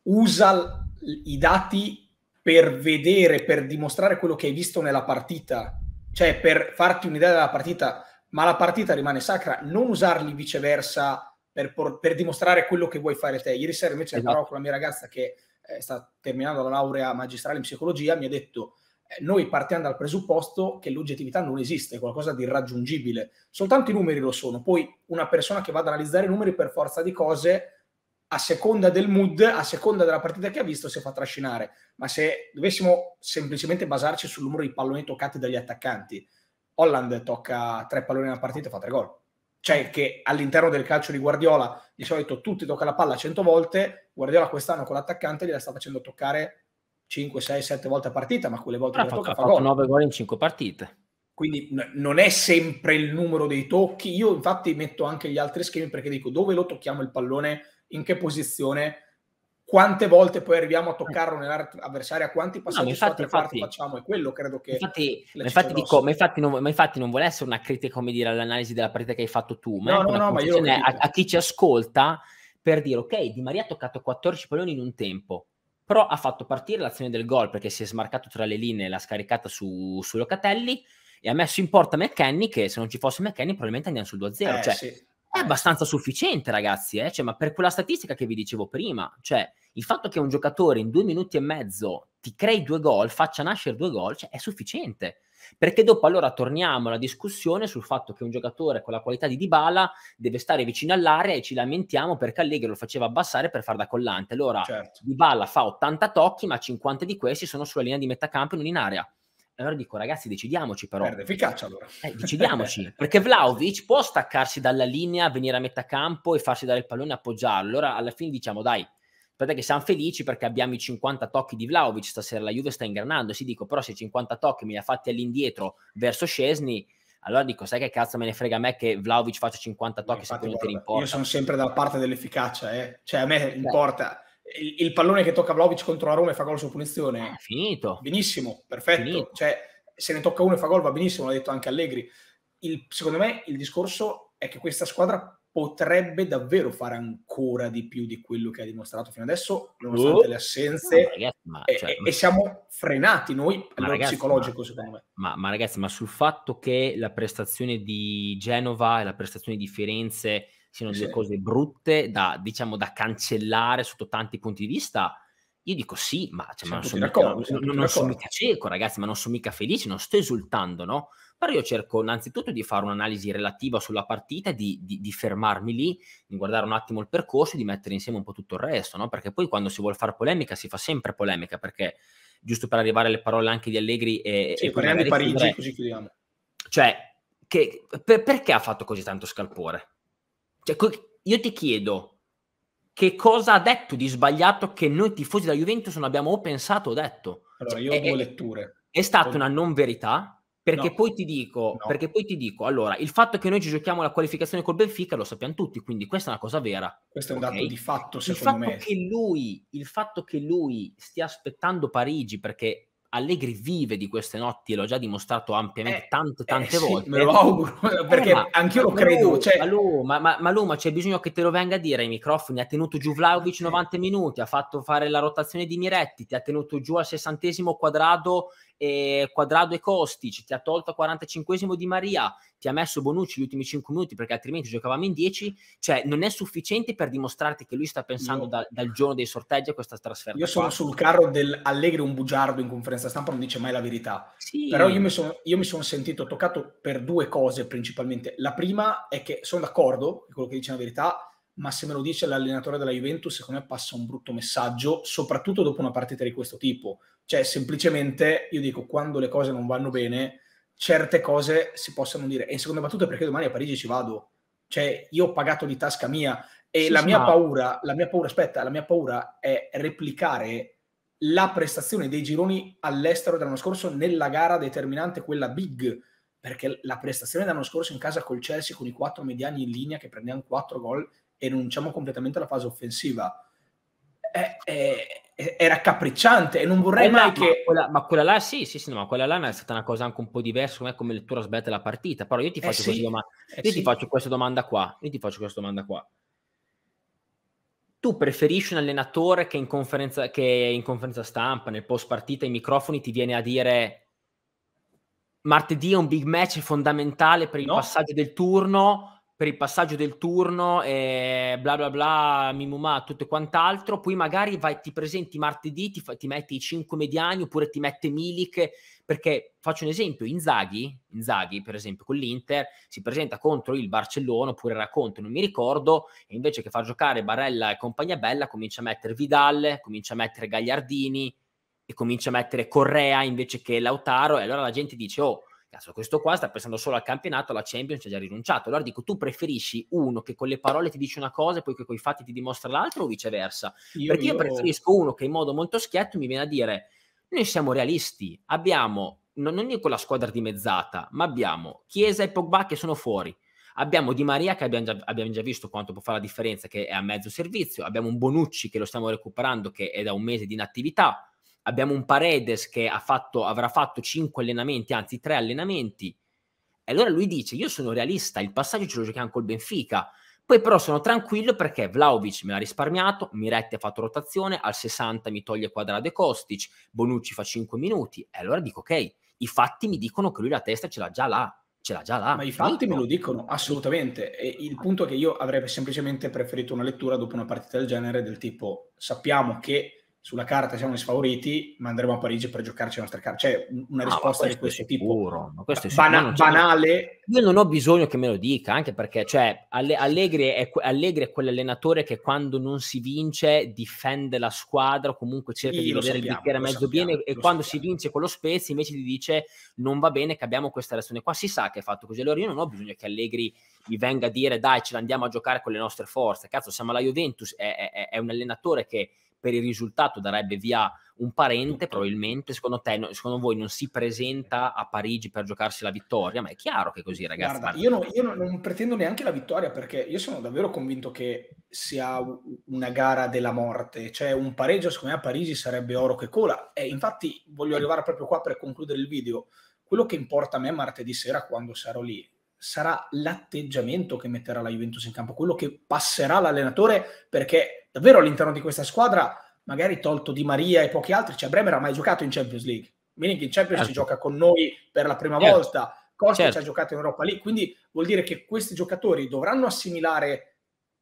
usa l- i dati per vedere, per dimostrare quello che hai visto nella partita, cioè per farti un'idea della partita, ma la partita rimane sacra, non usarli viceversa per, por- per dimostrare quello che vuoi fare te. Ieri sera invece esatto. parlavo con la mia ragazza che eh, sta terminando la laurea magistrale in psicologia, mi ha detto noi partiamo dal presupposto che l'oggettività non esiste, è qualcosa di irraggiungibile, soltanto i numeri lo sono, poi una persona che va ad analizzare i numeri per forza di cose, a seconda del mood, a seconda della partita che ha visto, si fa trascinare, ma se dovessimo semplicemente basarci sul numero di palloni toccati dagli attaccanti, Holland tocca tre palloni nella partita e fa tre gol. Cioè che all'interno del calcio di Guardiola di solito tutti tocca la palla 100 volte, Guardiola quest'anno con l'attaccante gliela sta facendo toccare 5, 6, 7 volte a partita, ma quelle volte ha fatto, tocca, ha fatto 9 gol in 5 partite. Quindi n- non è sempre il numero dei tocchi. Io infatti metto anche gli altri schemi perché dico dove lo tocchiamo il pallone, in che posizione, quante volte poi arriviamo a toccarlo nell'area avversaria, quanti passaggi no, infatti, infatti, facciamo, è quello credo che... Infatti, ma infatti, dico, ma, infatti non, ma infatti, non, vuole essere una critica, come dire, all'analisi della partita che hai fatto tu, ma no, no, no, ma io a, a chi ci ascolta per dire, ok, Di Maria ha toccato 14 palloni in un tempo, però ha fatto partire l'azione del gol perché si è smarcato tra le linee, l'ha scaricata su, su Locatelli e ha messo in porta McKenny che se non ci fosse McKenny probabilmente andiamo sul 2-0. Eh, cioè, sì. È abbastanza sufficiente ragazzi, eh? cioè, ma per quella statistica che vi dicevo prima, cioè il fatto che un giocatore in due minuti e mezzo ti crei due gol, faccia nascere due gol, cioè, è sufficiente perché dopo allora torniamo alla discussione sul fatto che un giocatore con la qualità di Dybala deve stare vicino all'area e ci lamentiamo perché Allegri lo faceva abbassare per far da collante. Allora certo. Dybala fa 80 tocchi, ma 50 di questi sono sulla linea di metà campo e non in area. Allora dico ragazzi decidiamoci però. Perde efficacia allora. Eh, decidiamoci, perché Vlaovic può staccarsi dalla linea, venire a metà campo e farsi dare il pallone e appoggiarlo. Allora alla fine diciamo dai, Aspetta che siamo felici perché abbiamo i 50 tocchi di Vlaovic stasera, la Juve sta ingranando, si dico, però se 50 tocchi me li ha fatti all'indietro verso Scesni, allora dico, sai che cazzo me ne frega a me che Vlaovic faccia 50 tocchi se quello tiri in Io sono sempre dalla parte dell'efficacia, eh. cioè a me Beh. Certo. importa. Il, il, pallone che tocca Vlaovic contro la Roma e fa gol su punizione. Eh, finito. Benissimo, perfetto. Finito. Cioè, se ne tocca uno e fa gol va benissimo, l'ha detto anche Allegri. Il, secondo me il discorso è che questa squadra potrebbe davvero fare ancora di più di quello che ha dimostrato fino adesso, nonostante uh, le assenze, ragazzi, ma, cioè, e, ma... e, siamo frenati noi a livello psicologico, ma, secondo me. Ma, ragazzi, ma sul fatto che la prestazione di Genova e la prestazione di Firenze siano delle sì. cose brutte da, diciamo, da cancellare sotto tanti punti di vista, io dico sì, ma, cioè, non sono mica, non, non sono mica cieco, ragazzi, ma non sono mica felice, non sto esultando, no? però io cerco innanzitutto di fare un'analisi relativa sulla partita, di, di, di, fermarmi lì, di guardare un attimo il percorso e di mettere insieme un po' tutto il resto, no? perché poi quando si vuole fare polemica si fa sempre polemica, perché giusto per arrivare alle parole anche di Allegri e... Sì, e parliamo di Parigi, chiudere, così chiudiamo. Cioè, che, per, perché ha fatto così tanto scalpore? Cioè, io ti chiedo, che cosa ha detto di sbagliato che noi tifosi della Juventus non abbiamo o pensato o detto? Allora, io cioè, ho due letture. È stata una non verità perché, no. poi dico, no. perché, poi ti dico, allora, il fatto che noi ci giochiamo la qualificazione col Benfica lo sappiamo tutti, quindi questa è una cosa vera. Questo è un dato di fatto, secondo il fatto me. Lui, il fatto che lui stia aspettando Parigi perché Allegri vive di queste notti e l'ho già dimostrato ampiamente eh, tante eh, tante eh, volte. Sì, me lo auguro, eh, perché eh, ma, anch'io lo credo. Cioè... Malou, ma, ma, ma, ma c'è bisogno che te lo venga a dire ai microfoni. Ha tenuto giù Vlaovic 90 eh. minuti, ha fatto fare la rotazione di Miretti, ti ha tenuto giù al sessantesimo quadrato eh, Quadrado e Kostic, ti ha tolto il 45 di Maria, ti ha messo Bonucci gli ultimi 5 minuti perché altrimenti giocavamo in 10, cioè non è sufficiente per dimostrarti che lui sta pensando no. da, dal giorno dei sorteggi a questa trasferta. Io sono sul carro dell'Allegri un bugiardo in conferenza stampa, non dice mai la verità. Sì. Però io mi sono son sentito toccato per due cose principalmente. La prima è che sono d'accordo con quello che dice la verità, ma se me lo dice l'allenatore della Juventus, secondo me passa un brutto messaggio, soprattutto dopo una partita di questo tipo. Cioè, semplicemente io dico, quando le cose non vanno bene, certe cose si possono dire. E in seconda battuta, perché domani a Parigi ci vado? Cioè, io ho pagato di tasca mia e sì, la, mia ma... paura, la mia paura, aspetta, la mia paura è replicare la prestazione dei gironi all'estero dell'anno scorso nella gara determinante, quella big, perché la prestazione dell'anno scorso in casa col Chelsea con i quattro mediani in linea che prendiamo quattro gol e rinunciamo completamente alla fase offensiva. È, è, è raccapricciante e non vorrei quella, eh, mai che... Ma quella, ma quella, là sì, sì, sì, no, ma quella là è stata una cosa anche un po' diversa come, come lettura sbagliata della partita, però io ti, eh, faccio, eh sì, doma- eh io sì. ti faccio questa domanda qua, io ti faccio questa domanda qua tu preferisci un allenatore che in, che in conferenza, stampa, nel post partita, ai microfoni ti viene a dire martedì è un big match fondamentale per il no. passaggio del turno, per il passaggio del turno e bla bla bla, mimumà, tutto quant'altro, poi magari vai, ti presenti martedì, ti, fa, ti, metti i 5 mediani oppure ti mette Milik, perché faccio un esempio, Inzaghi, Inzaghi per esempio con l'Inter, si presenta contro il Barcellona oppure era contro, non mi ricordo, e invece che far giocare Barella e compagnia bella comincia a mettere Vidal, comincia a mettere Gagliardini e comincia a mettere Correa invece che Lautaro e allora la gente dice oh Cazzo, questo qua sta pensando solo al campionato, alla Champions, ha già rinunciato. Allora dico, tu preferisci uno che con le parole ti dice una cosa e poi che con i fatti ti dimostra l'altro o viceversa? Io, Perché io, io preferisco uno che in modo molto schietto mi viene a dire, noi siamo realisti, abbiamo, non, non dico la squadra dimezzata, ma abbiamo Chiesa e Pogba che sono fuori. Abbiamo Di Maria che abbiamo già, abbiamo già, visto quanto può fare la differenza, che è a mezzo servizio. Abbiamo un Bonucci che lo stiamo recuperando, che è da un mese di inattività abbiamo un Paredes che fatto, avrà fatto cinque allenamenti, anzi tre allenamenti. E allora lui dice, io sono realista, il passaggio ce lo giochiamo col Benfica. Poi però sono tranquillo perché Vlaovic me l'ha risparmiato, Miretti ha fatto rotazione, al 60 mi toglie Quadrado e Kostic, Bonucci fa 5 minuti. E allora dico, ok, i fatti mi dicono che lui la testa ce l'ha già là ce l'ha già là. Ma i fatti me lo dicono assolutamente. E il punto è che io avrei semplicemente preferito una lettura dopo una partita del genere del tipo sappiamo che sulla carta siamo sfavoriti, ma andremo a Parigi per giocarci le nostre carte. Cioè, una ah, risposta no, di questo sicuro, tipo questo bana- non banale. Io non ho bisogno che me lo dica, anche perché cioè, Alle- Allegri, è, Allegri, è, quell'allenatore che quando non si vince difende la squadra, comunque cerca Io di vedere sappiamo, il bicchiere mezzo pieno. e quando sappiamo. si vince con lo Spezia invece gli dice non va bene che abbiamo questa reazione qua. Si sa che è fatto così, allora io non ho bisogno che Allegri mi venga a dire dai ce l'andiamo a giocare con le nostre forze. Cazzo, siamo alla Juventus, è, è, è un allenatore che per il risultato darebbe via un parente probabilmente, secondo te, secondo voi non si presenta a Parigi per giocarsi la vittoria? Ma è chiaro che così ragazzi. Guarda, io, non, io, non, pretendo neanche la vittoria perché io sono davvero convinto che sia una gara della morte, cioè un pareggio secondo me a Parigi sarebbe oro che cola e infatti voglio arrivare proprio qua per concludere il video. Quello che importa a me martedì sera quando sarò lì sarà l'atteggiamento che metterà la Juventus in campo, quello che passerà l'allenatore perché davvero all'interno di questa squadra, magari tolto Di Maria e pochi altri, cioè Bremer ha mai giocato in Champions League. Milinki in Champions certo. ci gioca con noi per la prima certo. volta, Costa certo. ci ha certo. giocato in Europa League, quindi vuol dire che questi giocatori dovranno assimilare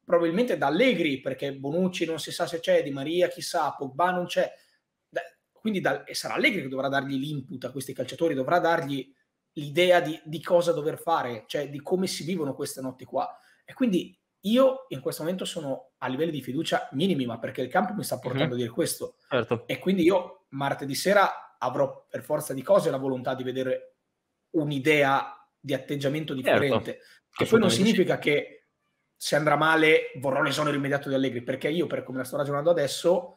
probabilmente da Allegri, perché Bonucci non si sa se c'è, Di Maria chissà, Pogba non c'è, quindi da, sarà Allegri che dovrà dargli l'input a questi calciatori, dovrà dargli l'idea di, di, cosa dover fare, cioè di come si vivono queste notti qua. E quindi io in questo momento sono a livelli di fiducia minimi, ma perché il campo mi sta mhm. portando mm-hmm. a dire questo. Certo. E quindi io martedì sera avrò per forza di cose la volontà di vedere un'idea di atteggiamento certo. differente. Certo. Che poi non significa che se andrà male vorrò l'esonero immediato di Allegri, perché io per come la sto ragionando adesso,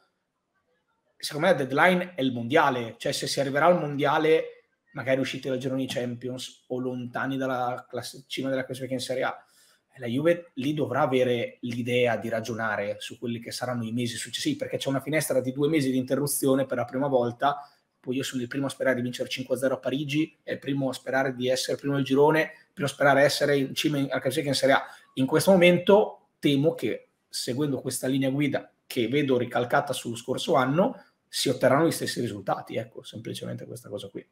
secondo me la deadline è il mondiale, cioè se si arriverà al mondiale magari uscite dal girone Champions o lontani dalla class- cima della classifica in Serie A la Juve lì dovrà avere l'idea di ragionare su quelli che saranno i mesi successivi, perché c'è una finestra di due mesi di interruzione per la prima volta, poi io sono il primo a sperare di vincere 5-0 a Parigi, è il primo a sperare di essere primo del girone, il primo a sperare di essere in cima in, in Serie A. In questo momento temo che seguendo questa linea guida che vedo ricalcata sullo scorso anno, si otterranno gli stessi risultati, ecco, semplicemente questa cosa qui.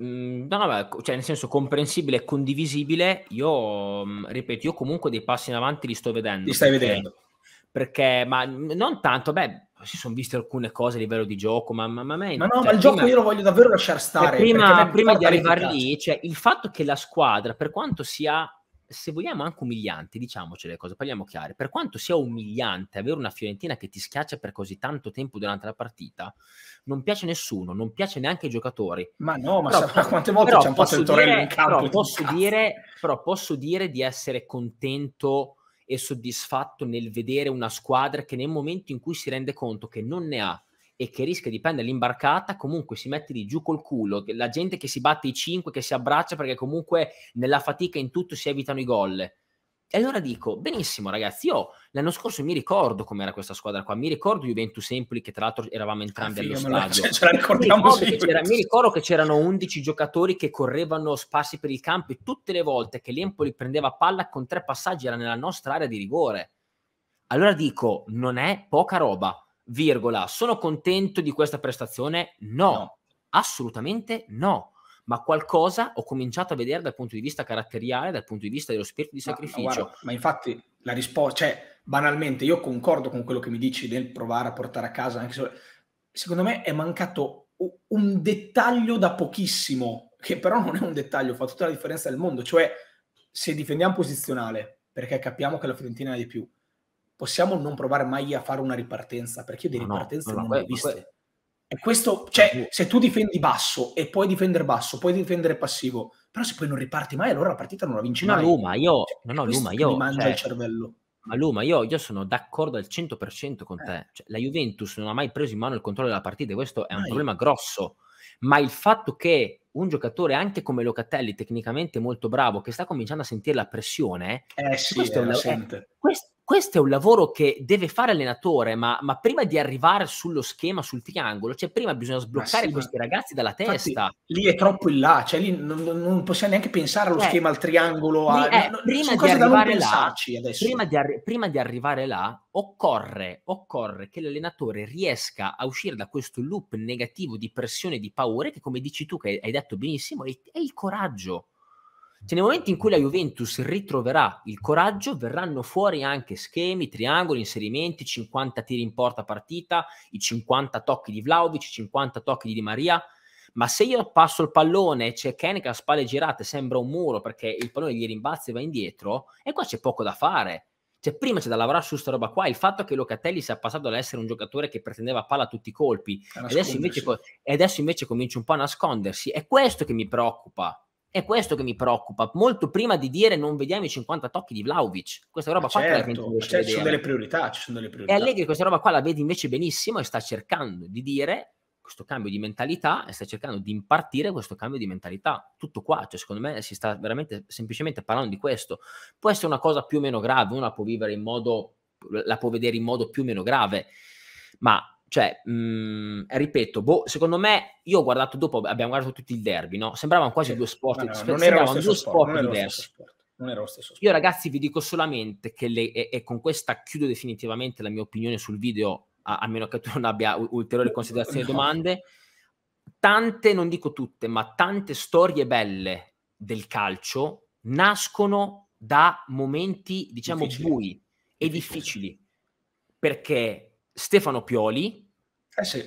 Mm, no, vabbè, cioè nel senso comprensibile e condivisibile, io mhmm, ripeto, io comunque dei passi in avanti li sto vedendo. Li stai perché, vedendo. Perché, ma mhmm, non tanto, beh, si sono viste alcune cose a livello di gioco, ma, ma, ma a me... Ma no, cioè, ma il prima, gioco io lo voglio davvero lasciare eh, stare. Prima, prima di arrivare lì, cioè, il fatto che la squadra, per quanto sia se vogliamo anche umiliante, diciamoci le cose, parliamo chiare, per quanto sia umiliante avere una Fiorentina che ti schiaccia per così tanto tempo durante la partita, non piace a nessuno, non piace neanche ai giocatori. Ma no, ma però, sa, quante volte ci hanno fatto il torello in campo? Però posso, dire, però posso dire di essere contento e soddisfatto nel vedere una squadra che nel momento in cui si rende conto che non ne ha e che rischia di prendere l'imbarcata, comunque si mette lì giù col culo, la gente che si batte i 5, che si abbraccia perché comunque nella fatica in tutto si evitano i gol. E allora dico, benissimo ragazzi, io l'anno scorso mi ricordo com'era questa squadra qua, mi ricordo Juventus Empoli che tra l'altro eravamo entrambi ah, allo stadio. La, ce la ricordiamo mi, mi ricordo che c'erano 11 giocatori che correvano sparsi per il campo e tutte le volte che l'Empoli prendeva palla con tre passaggi era nella nostra area di rigore. Allora dico, non è poca roba virgola, sono contento di questa prestazione? No, no, assolutamente no. Ma qualcosa ho cominciato a vedere dal punto di vista caratteriale, dal punto di vista dello spirito di sacrificio. Ma, ma, guarda, ma infatti la risposta, cioè, banalmente, io concordo con quello che mi dici del provare a portare a casa, anche se secondo me è mancato un dettaglio da pochissimo, che però non è un dettaglio, fa tutta la differenza del mondo, cioè se difendiamo posizionale, perché capiamo che la Fiorentina è di più, possiamo non provare mai a fare una ripartenza, perché io di ripartenza no, no, non ne ho viste. Que- e questo, cioè, se tu difendi basso e puoi difendere basso, puoi difendere passivo, però se poi non riparti mai, allora la partita non la vinci mai. No, Luma, io... Cioè, no, no, Luma, io... Mi mangia cioè, il cervello. Ma Luma, io, io, sono d'accordo al 100% con eh. te. Cioè, la Juventus non ha mai preso in mano il controllo della partita, e questo è un problema grosso. Ma il fatto che un giocatore anche come Locatelli, tecnicamente molto bravo, che sta cominciando a sentire la pressione, eh cioè sì, questo, è un, la, eh, questo, questo è un lavoro che deve fare l'allenatore, ma, ma, prima di arrivare sullo schema, sul triangolo, cioè prima bisogna sbloccare sì, questi ragazzi dalla testa. Infatti, lì è troppo in là, cioè lì non, non possiamo neanche pensare allo eh, schema, al triangolo. a, eh, no, prima, di arrivare là, prima, di arri- prima di arrivare là, occorre, occorre che l'allenatore riesca a uscire da questo loop negativo di pressione e di paure, che come dici tu, che hai detto benissimo, è, è il coraggio cioè, nel momento in cui la Juventus ritroverà il coraggio, verranno fuori anche schemi, triangoli, inserimenti, 50 tiri in porta partita, i 50 tocchi di Vlaovic, i 50 tocchi di Di Maria. Ma se io passo il pallone, e c'è Ken che ha spalle girate, sembra un muro perché il pallone gli rimbalza e va indietro, e qua c'è poco da fare. Cioè, prima c'è da lavorare su questa roba qua. Il fatto che Locatelli sia passato ad essere un giocatore che pretendeva palla a tutti i colpi e adesso, invece, e adesso invece comincia un po' a nascondersi, è questo che mi preoccupa è questo che mi preoccupa, molto prima di dire non vediamo i 50 tocchi di Vlaovic. Questa roba qua certo, cioè, ci sono delle priorità, ci sono delle priorità. E Allegri questa roba qua la vede invece benissimo e sta cercando di dire questo cambio di mentalità e sta cercando di impartire questo cambio di mentalità. Tutto qua, cioè secondo me si sta veramente semplicemente parlando di questo. Può essere una cosa più o meno grave, uno la può vivere in modo la può vedere in modo più o meno grave, ma cioè, mh, mm, ripeto, boh, secondo me, io ho guardato dopo, abbiamo guardato tutti il derby, no? Sembravano quasi sì. due sport, no, no, non sembravano due sport, sport diversi. non era lo stesso sport. Io ragazzi vi dico solamente che, le, e, e, con questa chiudo definitivamente la mia opinione sul video, a, a meno che tu non abbia ulteriori considerazioni e domande, tante, non dico tutte, ma tante storie belle del calcio nascono da momenti, diciamo, Difficile. bui e difficili. difficili perché Stefano Pioli eh sì.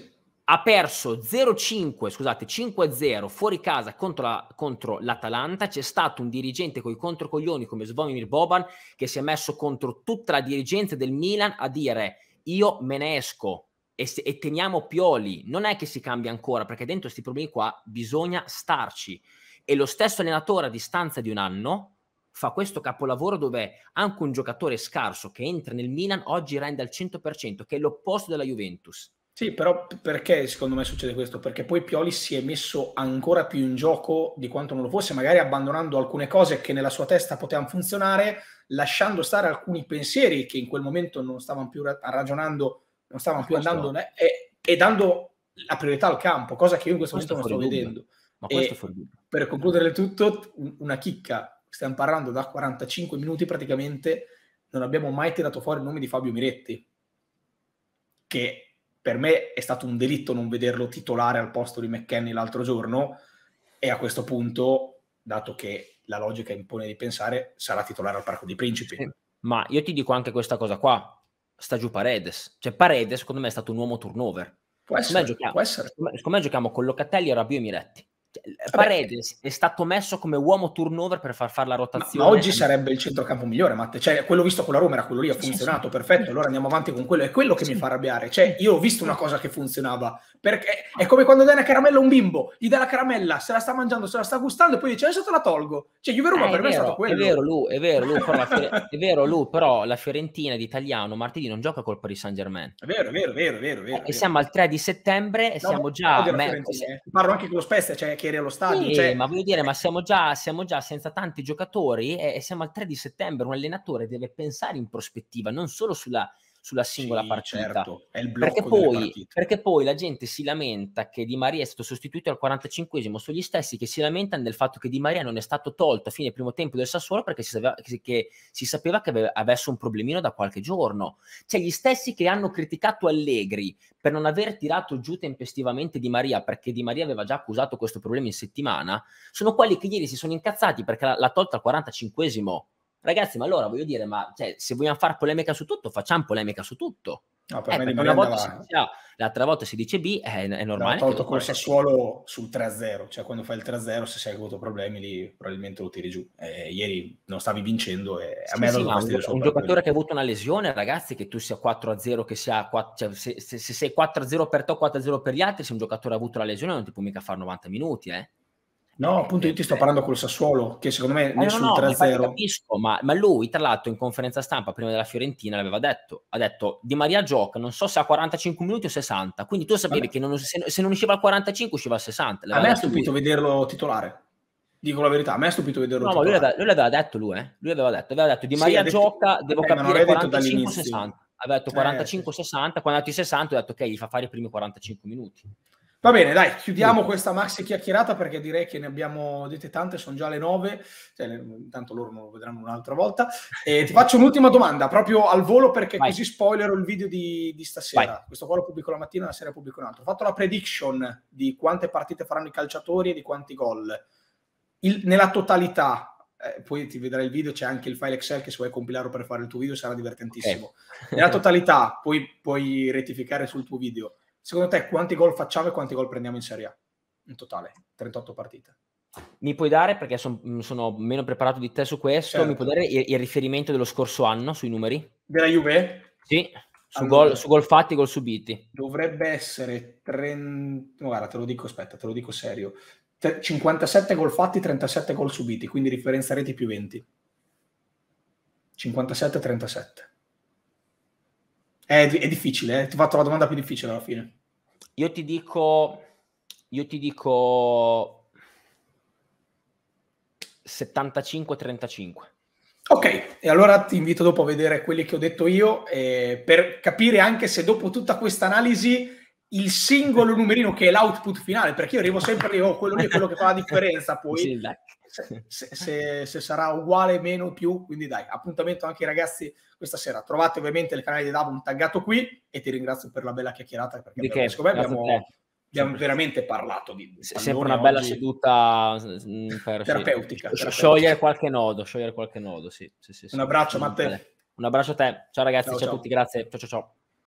ha perso 0-5, scusate, 5-0 fuori casa contro, la, contro, l'Atalanta. C'è stato un dirigente con i controcoglioni come Svomimir Boban che si è messo contro tutta la dirigenza del Milan a dire io me ne esco e, se, e teniamo Pioli. Non è che si cambia ancora perché dentro questi problemi qua bisogna starci. E lo stesso allenatore a distanza di un anno fa questo capolavoro dove anche un giocatore scarso che entra nel Milan oggi rende al 100%, che è l'opposto della Juventus. Sì, però perché secondo me succede questo? Perché poi Pioli si è messo ancora più in gioco di quanto non lo fosse, magari abbandonando alcune cose che nella sua testa potevano funzionare, lasciando stare alcuni pensieri che in quel momento non stavano più ragionando, non stavano più andando e, e, dando la priorità al campo, cosa che io in questo, questo momento non sto dubbio. vedendo. Ma questo e, per concludere tutto, una chicca, stiamo parlando da 45 minuti praticamente, non abbiamo mai tirato fuori il nome di Fabio Miretti, che per me è stato un delitto non vederlo titolare al posto di McKenny l'altro giorno e a questo punto, dato che la logica impone di pensare, sarà titolare al Parco dei Principi. Sì, ma io ti dico anche questa cosa qua, sta giù Paredes, cioè Paredes secondo me è stato un uomo turnover. Può essere, secondo me, giochiamo, può essere. secondo me giochiamo con Locatelli, Rabio e Miretti cioè, Paredes è stato messo come uomo turnover per far fare la rotazione. Ma, ma oggi sarebbe il centrocampo migliore, Matte. Cioè, quello visto con la Roma era quello lì, ha funzionato, sì, sì, perfetto. Allora andiamo avanti con quello. È quello che mi fa arrabbiare. Cioè, io ho visto una cosa che funzionava. Perché è come quando dai una caramella a un bimbo, gli dà la caramella, se la sta mangiando, se la sta gustando, e poi dice eh, adesso te la tolgo. Cioè, Juve Roma eh, per me vero, è stato quello. È vero, Lu, è vero, Lu, però, la Fiore- è vero, Lu, però la Fiorentina di italiano martedì non gioca col Paris Saint Germain. È vero, è vero, è vero. È vero, è vero e eh, siamo al 3 di settembre e no, siamo già. A me- eh. Parlo anche con lo Spezia, cioè che eri allo stadio. Sì, cioè... ma voglio dire, ma siamo già, siamo già senza tanti giocatori e, e siamo al 3 di settembre. Un allenatore deve pensare in prospettiva, non solo sulla sulla singola sì, partita. Certo. È il blocco perché poi, perché poi la gente si lamenta che Di Maria è stato sostituito al 45esimo, sono gli stessi che si lamentano del fatto che Di Maria non è stato tolto a fine primo tempo del Sassuolo perché si sapeva che, che, si sapeva che aveva, avesse un problemino da qualche giorno. Cioè gli stessi che hanno criticato Allegri per non aver tirato giù tempestivamente Di Maria perché Di Maria aveva già accusato questo problema in settimana, sono quelli che ieri si sono incazzati perché l'ha tolto al 45esimo Ragazzi, ma allora voglio dire, ma cioè, se vogliamo fare polemica su tutto, facciamo polemica su tutto. No, per eh, me una volta si dice A, l'altra volta si dice B, eh, è, è normale. Ho tolto col Sassuolo sul 3-0, cioè quando fai il 3-0 se sei avuto problemi lì probabilmente lo tiri giù. Eh, ieri non stavi vincendo e sì, a me sì, ma un, un giocatore che ha avuto una lesione, ragazzi, che tu sia 4-0, che sia 4, cioè, se, se, se, sei 4-0 per te o 4-0 per gli altri, se un giocatore ha avuto la lesione non ti può mica fare 90 minuti, eh. No, appunto io ti sto parlando con il Sassuolo, che secondo me eh, nel nessun 3-0. Capisco, ma, ma, lui, tra l'altro, in conferenza stampa prima della Fiorentina l'aveva detto, ha detto Di Maria gioca, non so se ha 45 minuti o 60, quindi tu sapevi Vabbè. che non, se, se, non usciva al 45 usciva al 60. A me ha stupito lui. vederlo titolare, dico la verità, a me ha stupito vederlo no, titolare. No, lui, l'aveva detto, lui, eh? lui aveva detto, aveva detto Di Maria sì, gioca, detto... devo eh, capire 45-60. Aveva detto 45-60, eh, sì. quando è andato 60 ha detto ok, gli fa fare i primi 45 minuti. Va bene, dai, chiudiamo questa maxi chiacchierata perché direi che ne abbiamo dette tante, sono già le nove, cioè, intanto loro non lo vedranno un'altra volta. E ti faccio un'ultima domanda, proprio al volo perché Vai. così spoilerò il video di, di stasera. Vai. Questo qua lo pubblico la mattina, la sera pubblico un altro. Ho fatto la prediction di quante partite faranno i calciatori e di quanti gol. Il, nella totalità, eh, poi ti vedrai il video, c'è anche il file Excel che se vuoi compilarlo per fare il tuo video sarà divertentissimo. Okay. Nella totalità, poi puoi rettificare sul tuo video Secondo te quanti gol facciamo e quanti gol prendiamo in Serie A? In totale, 38 partite. Mi puoi dare, perché son, mm, sono meno preparato di te su questo, certo. mi puoi certo. dare il, il, riferimento dello scorso anno sui numeri? Della Juve? Sì, su, allora, gol, su gol fatti e gol subiti. Dovrebbe essere 30... guarda, te lo dico, aspetta, te lo dico serio. 57 gol fatti, 37 gol subiti, quindi differenza reti più 20. 57-37. È, è difficile, eh? ti ho fatto la domanda più difficile alla fine. Io ti dico, io ti dico 75-35. Ok, e allora ti invito dopo a vedere quelli che ho detto io eh, per capire anche se dopo tutta questa analisi il singolo numerino che è l'output finale, perché io arrivo sempre lì, oh, quello lì è quello che fa la differenza, poi sì, se, se, se, sarà uguale, meno, o più, quindi dai, appuntamento anche ai ragazzi questa sera. Trovate ovviamente il canale di Davon taggato qui e ti ringrazio per la bella chiacchierata perché abbiamo, che, abbiamo, abbiamo veramente parlato di... Sempre una bella seduta mm, per, terapeutica, sì. Sciogliere qualche nodo, sciogliere qualche nodo, sì. sì, sì Un abbraccio Matteo. Un abbraccio a te, ciao ragazzi, ciao, ciao a tutti, grazie, ciao ciao ciao.